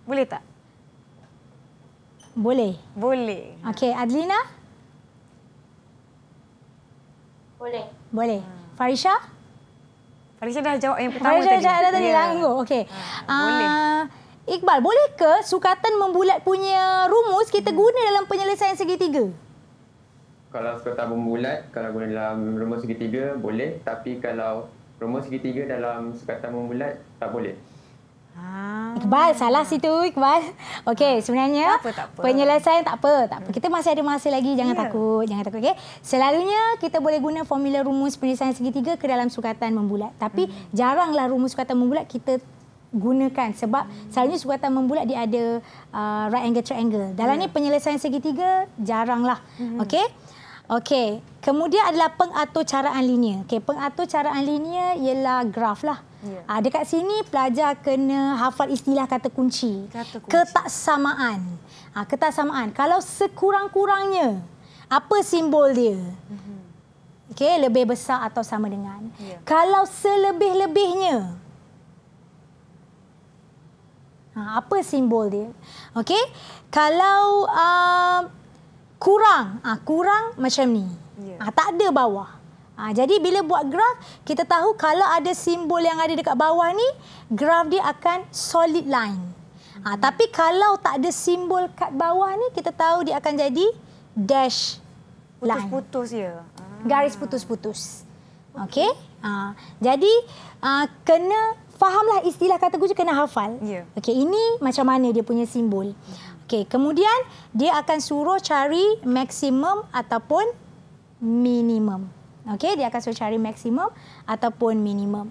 Boleh tak? Boleh. Boleh. Okey, Adlina? Boleh. Boleh. Hmm. Farisha? Farisha dah jawab yang pertama Farisha tadi. Farisha dah jawab yeah. tadi. Ya. Okey. Uh, hmm, boleh. Ah, Iqbal, boleh ke sukatan membulat punya rumus kita guna dalam penyelesaian segitiga? Kalau sukatan membulat, kalau guna dalam rumus segitiga, boleh. Tapi kalau rumus segitiga dalam sukatan membulat, tak boleh. Ha. Iqbal, salah situ Iqbal. Okey, ha. sebenarnya tak apa, tak apa. penyelesaian tak apa, tak apa. Hmm. Kita masih ada masa lagi, jangan yeah. takut. jangan takut. Okay? Selalunya kita boleh guna formula rumus penyelesaian segitiga ke dalam sukatan membulat. Tapi mm. jaranglah rumus sukatan membulat kita gunakan sebab selalunya sukatan membulat dia ada uh, right angle triangle. Dalam yeah. ni ya. penyelesaian segitiga jaranglah. Mm-hmm. Okey. Okey. Kemudian adalah pengaturcaraan linear. Okey, pengaturcaraan linear ialah graf lah. Ya. Ha, dekat sini pelajar kena hafal istilah kata kunci. Kata kunci. Ketaksamaan. Ha, ketaksamaan. Kalau sekurang-kurangnya, apa simbol dia? Mm-hmm. Okey, lebih besar atau sama dengan. Ya. Kalau selebih-lebihnya, Ha, apa simbol dia? Okey. Kalau uh, kurang, uh, kurang macam ni. Yeah. Ha, tak ada bawah. Uh, jadi bila buat graf, kita tahu kalau ada simbol yang ada dekat bawah ni, graf dia akan solid line. Ha, hmm. tapi kalau tak ada simbol kat bawah ni, kita tahu dia akan jadi dash putus line. Putus-putus ya. Garis putus-putus. Ah. Okey. Okay. Ha, jadi, uh, kena fahamlah istilah kata guru kena hafal. Yeah. Okey, ini macam mana dia punya simbol. Okey, kemudian dia akan suruh cari maksimum ataupun minimum. Okey, dia akan suruh cari maksimum ataupun minimum.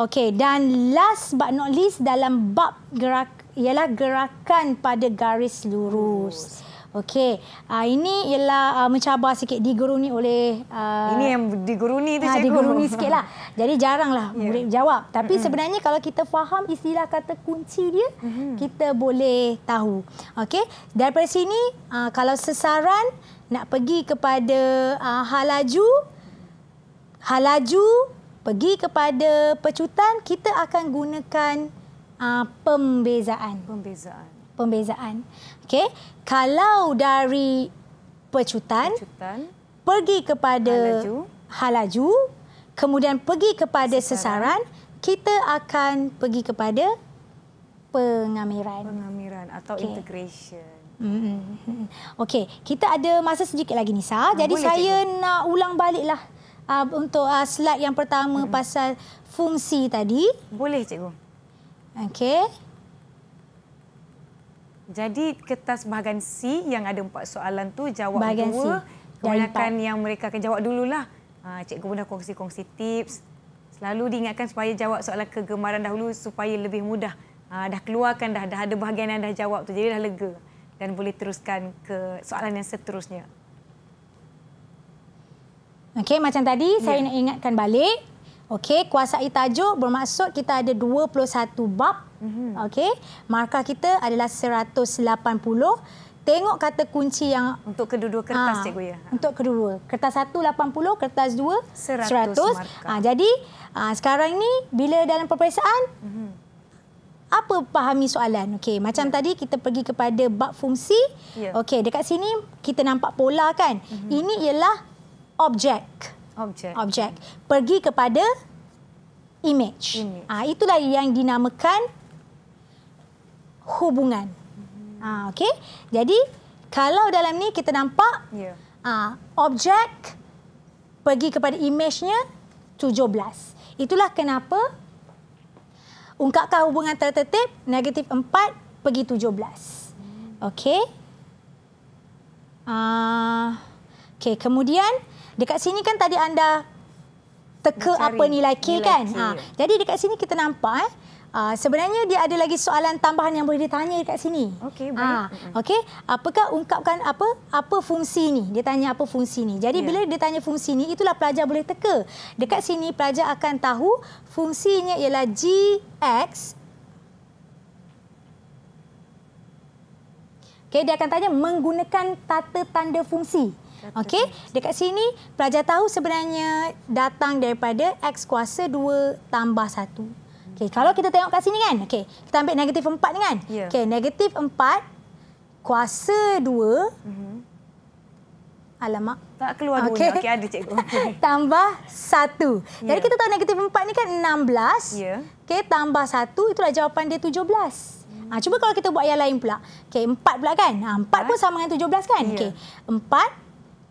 Okey, dan last but not least dalam bab gerak ialah gerakan pada garis lurus. lurus. Okey, uh, ini ialah uh, mencabar sikit diguruni oleh... Uh, ini yang diguruni itu cikgu. Uh, diguruni sikitlah. <laughs> Jadi jaranglah yeah. Ya. murid jawab. Tapi mm-hmm. sebenarnya kalau kita faham istilah kata kunci dia, mm-hmm. kita boleh tahu. Okey, daripada sini uh, kalau sesaran nak pergi kepada uh, halaju, halaju pergi kepada pecutan, kita akan gunakan uh, pembezaan. Pembezaan. Pembezaan. Okay, kalau dari pecutan, pecutan pergi kepada halaju, halaju kemudian pergi kepada sesaran, sesaran, kita akan pergi kepada pengamiran. Pengamiran atau okay. integration. Mm-hmm. Okey, kita ada masa sedikit lagi Nisa. Ah, Jadi boleh, saya cikgu. nak ulang baliklah uh, untuk uh, slide yang pertama mm -hmm. pasal fungsi tadi. Boleh cikgu. Okey. Jadi kertas bahagian C yang ada empat soalan tu jawab bahagian dua. Kebanyakan yang mereka akan jawab dululah. Ha, cikgu pun dah kongsi-kongsi tips. Selalu diingatkan supaya jawab soalan kegemaran dahulu supaya lebih mudah. Ha, dah keluarkan dah, dah ada bahagian yang dah jawab tu. Jadi dah lega dan boleh teruskan ke soalan yang seterusnya. Okey, macam tadi ya. saya nak ingatkan balik Okey, kuasai tajuk bermaksud kita ada 21 bab. Mhm. Okey, markah kita adalah 180. Tengok kata kunci yang... Untuk kedua-dua kertas, aa, ah, cikgu ya? Untuk kedua-dua. Kertas satu, 80. Kertas dua, 100. 100. Ha, jadi, aa, ah, sekarang ni bila dalam perperiksaan, mm -hmm. apa pahami soalan? Okey, macam yeah. tadi kita pergi kepada bab fungsi. Yeah. Okey, dekat sini kita nampak pola kan? Mm -hmm. Ini ialah objek objek. objek. Pergi kepada image. image. Ha, itulah yang dinamakan hubungan. Ha, mm-hmm. ah, okay? Jadi, kalau dalam ni kita nampak yeah. Ya. ha, objek pergi kepada imejnya 17. Itulah kenapa ungkapkan hubungan tertetip negatif 4 pergi 17. Hmm. Okey. Uh, ah, okay, kemudian Dekat sini kan tadi anda teka Mencari apa nilai K nilai kan? K. Ha. Jadi dekat sini kita nampak eh. Uh, sebenarnya dia ada lagi soalan tambahan yang boleh ditanya dekat sini. Okey, ha. baik. Uh, Okey, apakah ungkapkan apa apa fungsi ni? Dia tanya apa fungsi ni. Jadi yeah. bila dia tanya fungsi ni, itulah pelajar boleh teka. Dekat sini pelajar akan tahu fungsinya ialah gx. Okey, dia akan tanya menggunakan tata tanda fungsi. Okey, dekat sini pelajar tahu sebenarnya datang daripada x kuasa 2 tambah 1. Okey, kalau kita tengok kat sini kan. Okey, kita ambil negatif 4 ni kan. Yeah. Okey, negatif 4 kuasa 2. Mm -hmm. Alamak. Tak keluar 2 okay. Okey, ada cikgu. <laughs> tambah 1. Yeah. Jadi kita tahu negatif 4 ni kan 16. Yeah. Okey, tambah 1 itulah jawapan dia 17. Ha, ah, cuba kalau kita buat yang lain pula. Okey, 4 pula kan? Ha, ah, 4 pun sama dengan 17 kan? Yeah. Okey. 4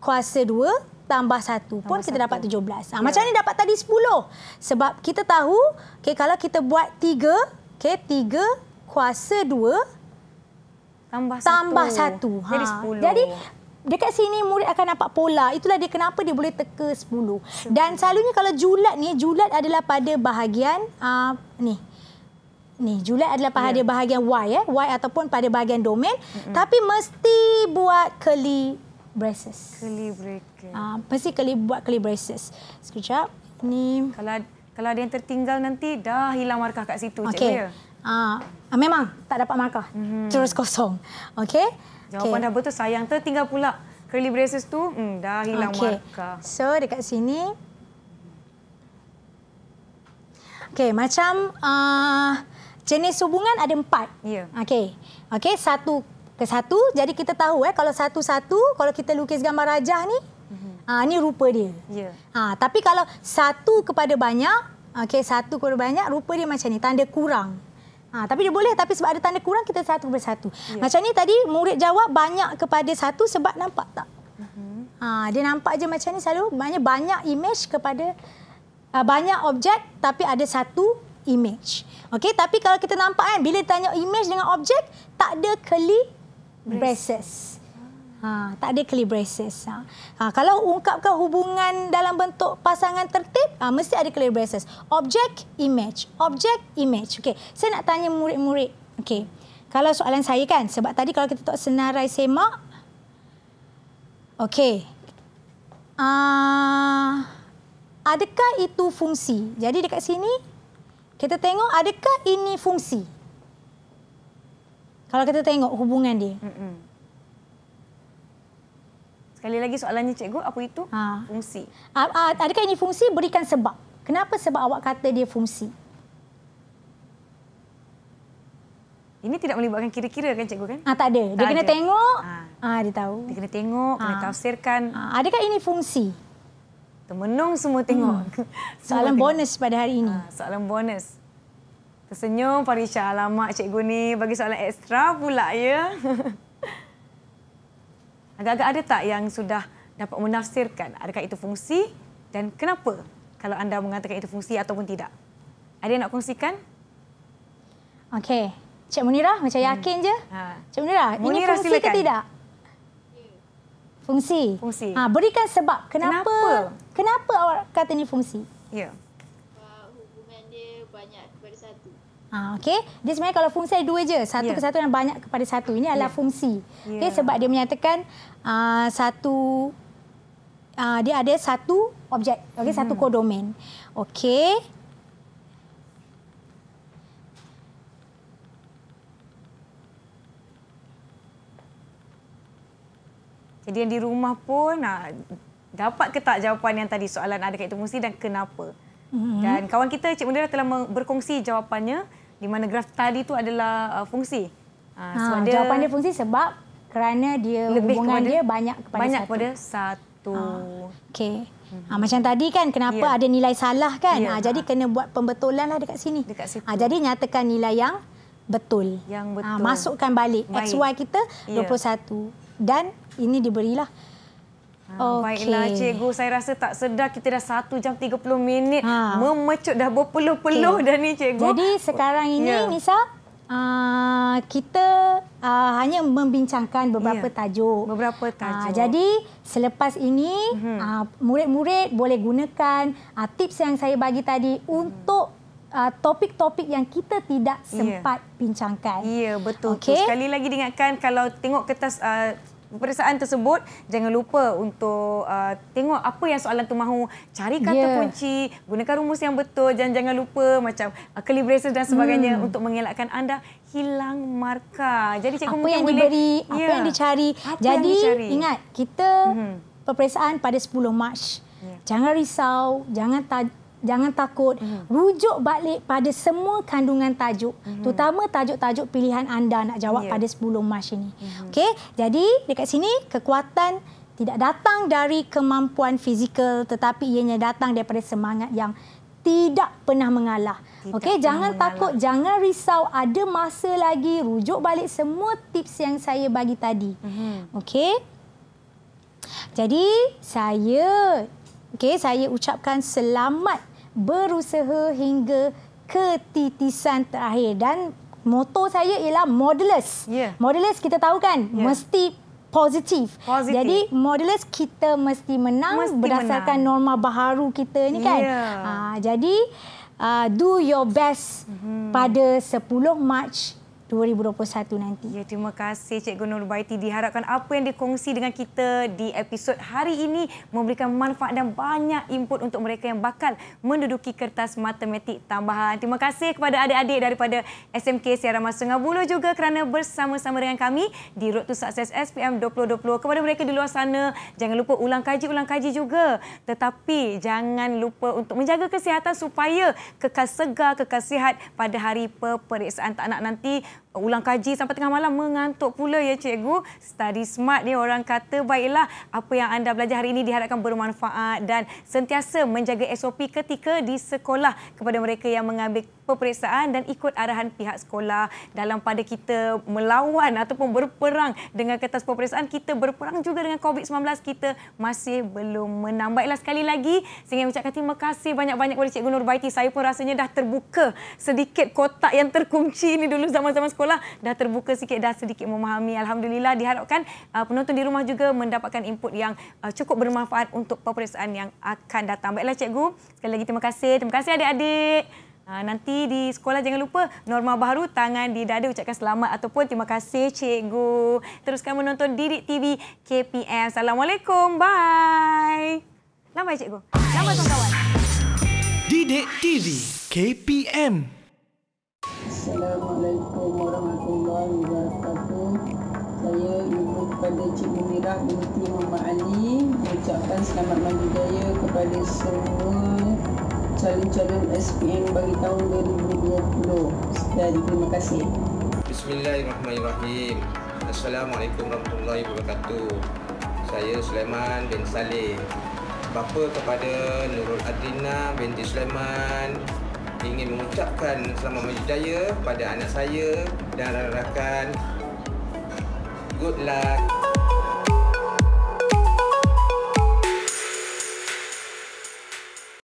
kuasa 2 tambah 1 pun kita dapat 17. Ha, yeah. Macam ni dapat tadi 10. Sebab kita tahu okay, kalau kita buat 3, okay, 3 kuasa 2 tambah 1. Tambah Ha. Jadi 10. Jadi dekat sini murid akan nampak pola. Itulah dia kenapa dia boleh teka 10. Dan selalunya kalau julat ni, julat adalah pada bahagian uh, ni. Ni, julat adalah ya. pada yeah. bahagian Y. Eh. Y ataupun pada bahagian domain. Mm -hmm. Tapi mesti buat keli braces. Curly braces. Ah, pasti kali buat curly braces. Sekejap. Ni kalau kalau ada yang tertinggal nanti dah hilang markah kat situ okay. je ya. Ah, memang tak dapat markah. Mm-hmm. Terus kosong. Okey. Jawapan okay. dah betul sayang tertinggal pula. Curly braces tu hmm, dah hilang okay. markah. So dekat sini Okey, macam uh, jenis hubungan ada empat. Ya. Yeah. Okey. Okey, satu ke satu. Jadi kita tahu eh kalau satu-satu kalau kita lukis gambar rajah ni, mm -hmm. ha, ni rupa dia. Yeah. Ya. Ha, tapi kalau satu kepada banyak, okey satu kepada banyak rupa dia macam ni, tanda kurang. Ha, tapi dia boleh tapi sebab ada tanda kurang kita satu bersatu. Yeah. Macam ni tadi murid jawab banyak kepada satu sebab nampak tak? Mm -hmm. ha, dia nampak je macam ni selalu banyak banyak image kepada uh, banyak objek tapi ada satu image. Okey tapi kalau kita nampak kan bila tanya image dengan objek tak ada keli braces. Ha, tak ada clear braces. Ha. Ha, kalau ungkapkan hubungan dalam bentuk pasangan tertib, ha, mesti ada clear braces. Object, image. Object, image. Okay, saya nak tanya murid-murid. Okay, kalau soalan saya kan, sebab tadi kalau kita tak senarai semak, okey, uh, adakah itu fungsi? Jadi dekat sini, kita tengok adakah ini fungsi? Kalau kita tengok hubungan dia. Mm-mm. Sekali lagi soalannya cikgu, apa itu ha. fungsi? Adakah ini fungsi? Berikan sebab. Kenapa sebab awak kata dia fungsi? Ini tidak melibatkan kira-kira kan cikgu kan? Ah tak ada. Dia tak kena ada. tengok. Ah. ah dia tahu. Dia kena tengok, ah. kena tafsirkan. Ah. Adakah ini fungsi? Temenung semua tengok. Hmm. <laughs> Soalan semua bonus tengok. pada hari ini. Ah, soalan bonus. Tersenyum Farisha. Alamak cikgu ni bagi soalan ekstra pula ya. <laughs> Agak-agak ada tak yang sudah dapat menafsirkan adakah itu fungsi dan kenapa kalau anda mengatakan itu fungsi ataupun tidak? Ada yang nak kongsikan? Okey. Cik Munira, macam hmm. yakin je. Ha. Cik Munira, Munirah, ini fungsi silakan. ke tidak? Fungsi. fungsi. Ha, berikan sebab kenapa, kenapa? kenapa awak kata ini fungsi. Ya. Yeah. Ha, okay. Dia sebenarnya kalau fungsi ada dua je. Satu yeah. ke satu dan banyak kepada satu. Ini adalah yeah. fungsi. Yeah. Okay, ya. sebab dia menyatakan uh, satu... Uh, dia ada satu objek. Okay, hmm. Satu kodomain. Okey. Jadi yang di rumah pun nak ah, dapat ke tak jawapan yang tadi soalan ada kat itu fungsi dan kenapa. Mm-hmm. Dan kawan kita Cik Mulia telah berkongsi jawapannya di mana graf tali itu adalah uh, fungsi. Uh, ha, dia jawapan dia fungsi sebab kerana dia lebih hubungan kepada, dia banyak kepada banyak satu. kepada satu. Ha, Okey. Ha, macam tadi kan kenapa yeah. ada nilai salah kan? Yeah. Ya. Ha, jadi kena buat pembetulan lah dekat sini. Dekat situ. Ha, jadi nyatakan nilai yang betul. Yang betul. Ha, masukkan balik. Baik. XY kita 21. Ya. Yeah. Dan ini diberilah. Okay. Ah, baiklah cikgu, saya rasa tak sedar kita dah 1 jam 30 minit ha. memecut dah berpeluh-peluh okay. dah ni cikgu. Jadi sekarang ini yeah. Nisa, uh, kita uh, hanya membincangkan beberapa yeah. tajuk. Beberapa tajuk. Uh, jadi selepas ini mm-hmm. uh, boleh gunakan uh, tips yang saya bagi tadi mm. untuk Uh, topik-topik yang kita tidak ya. sempat yeah. bincangkan. Ya, yeah, betul. Okay. Sekali lagi diingatkan kalau tengok kertas uh, peperiksaan tersebut jangan lupa untuk uh, tengok apa yang soalan tu mahu cari kata yeah. kunci gunakan rumus yang betul dan jangan lupa macam uh, calibration dan sebagainya hmm. untuk mengelakkan anda hilang markah jadi cikgu apa yang diberi apa yeah. yang dicari apa jadi yang dicari? ingat kita mm-hmm. peperiksaan pada 10 Mac yeah. jangan risau jangan ta- jangan takut mm-hmm. rujuk balik pada semua kandungan tajuk mm-hmm. terutama tajuk-tajuk pilihan anda nak jawab yeah. pada 10 Mac ini mm-hmm. okey jadi dekat sini kekuatan tidak datang dari kemampuan fizikal tetapi ianya datang daripada semangat yang tidak pernah mengalah okey jangan mengalah. takut jangan risau ada masa lagi rujuk balik semua tips yang saya bagi tadi mm-hmm. okey jadi saya okey saya ucapkan selamat berusaha hingga ketitisan terakhir dan moto saya ialah modelers. Yeah. Modulus kita tahu kan yeah. mesti positif. positif. Jadi modelers kita mesti menang mesti berdasarkan menang. norma baharu kita ni kan. Yeah. Ya. Uh, jadi uh, do your best mm-hmm. pada 10 Mac 2021 nanti. Ya, terima kasih Cik Gunur Baiti. Diharapkan apa yang dikongsi dengan kita di episod hari ini memberikan manfaat dan banyak input untuk mereka yang bakal menduduki kertas matematik tambahan. Terima kasih kepada adik-adik daripada SMK Siaran Masungah Buloh juga kerana bersama-sama dengan kami di Road to Success SPM 2020. Kepada mereka di luar sana, jangan lupa ulang kaji-ulang kaji juga. Tetapi jangan lupa untuk menjaga kesihatan supaya kekal segar, kekal sihat pada hari peperiksaan tak nak nanti ulang kaji sampai tengah malam mengantuk pula ya cikgu. Study smart ni orang kata baiklah apa yang anda belajar hari ini diharapkan bermanfaat dan sentiasa menjaga SOP ketika di sekolah kepada mereka yang mengambil peperiksaan dan ikut arahan pihak sekolah dalam pada kita melawan ataupun berperang dengan kertas peperiksaan kita berperang juga dengan COVID-19 kita masih belum menang. Baiklah sekali lagi saya ucapkan terima kasih banyak-banyak kepada Cikgu Nurbaiti. Saya pun rasanya dah terbuka sedikit kotak yang terkunci ini dulu zaman-zaman sekolah sekolah dah terbuka sikit dah sedikit memahami alhamdulillah diharapkan uh, penonton di rumah juga mendapatkan input yang uh, cukup bermanfaat untuk peperiksaan yang akan datang baiklah cikgu sekali lagi terima kasih terima kasih adik-adik Ha, nanti di sekolah jangan lupa norma baru tangan di dada ucapkan selamat ataupun terima kasih cikgu. Teruskan menonton Didik TV KPM. Assalamualaikum. Bye. Lama cikgu. Lama kawan-kawan. Didik TV KPM. Assalamualaikum warahmatullahi wabarakatuh Saya ibu kepada Cik Munirah binti Mama Ali Mengucapkan selamat mandi daya kepada semua calon-calon SPM bagi tahun 2020 dan terima kasih Bismillahirrahmanirrahim Assalamualaikum warahmatullahi wabarakatuh Saya Sulaiman bin Saleh Bapa kepada Nurul Adina binti Sulaiman ingin mengucapkan selamat berjaya pada anak saya dan rakan-rakan. Good luck.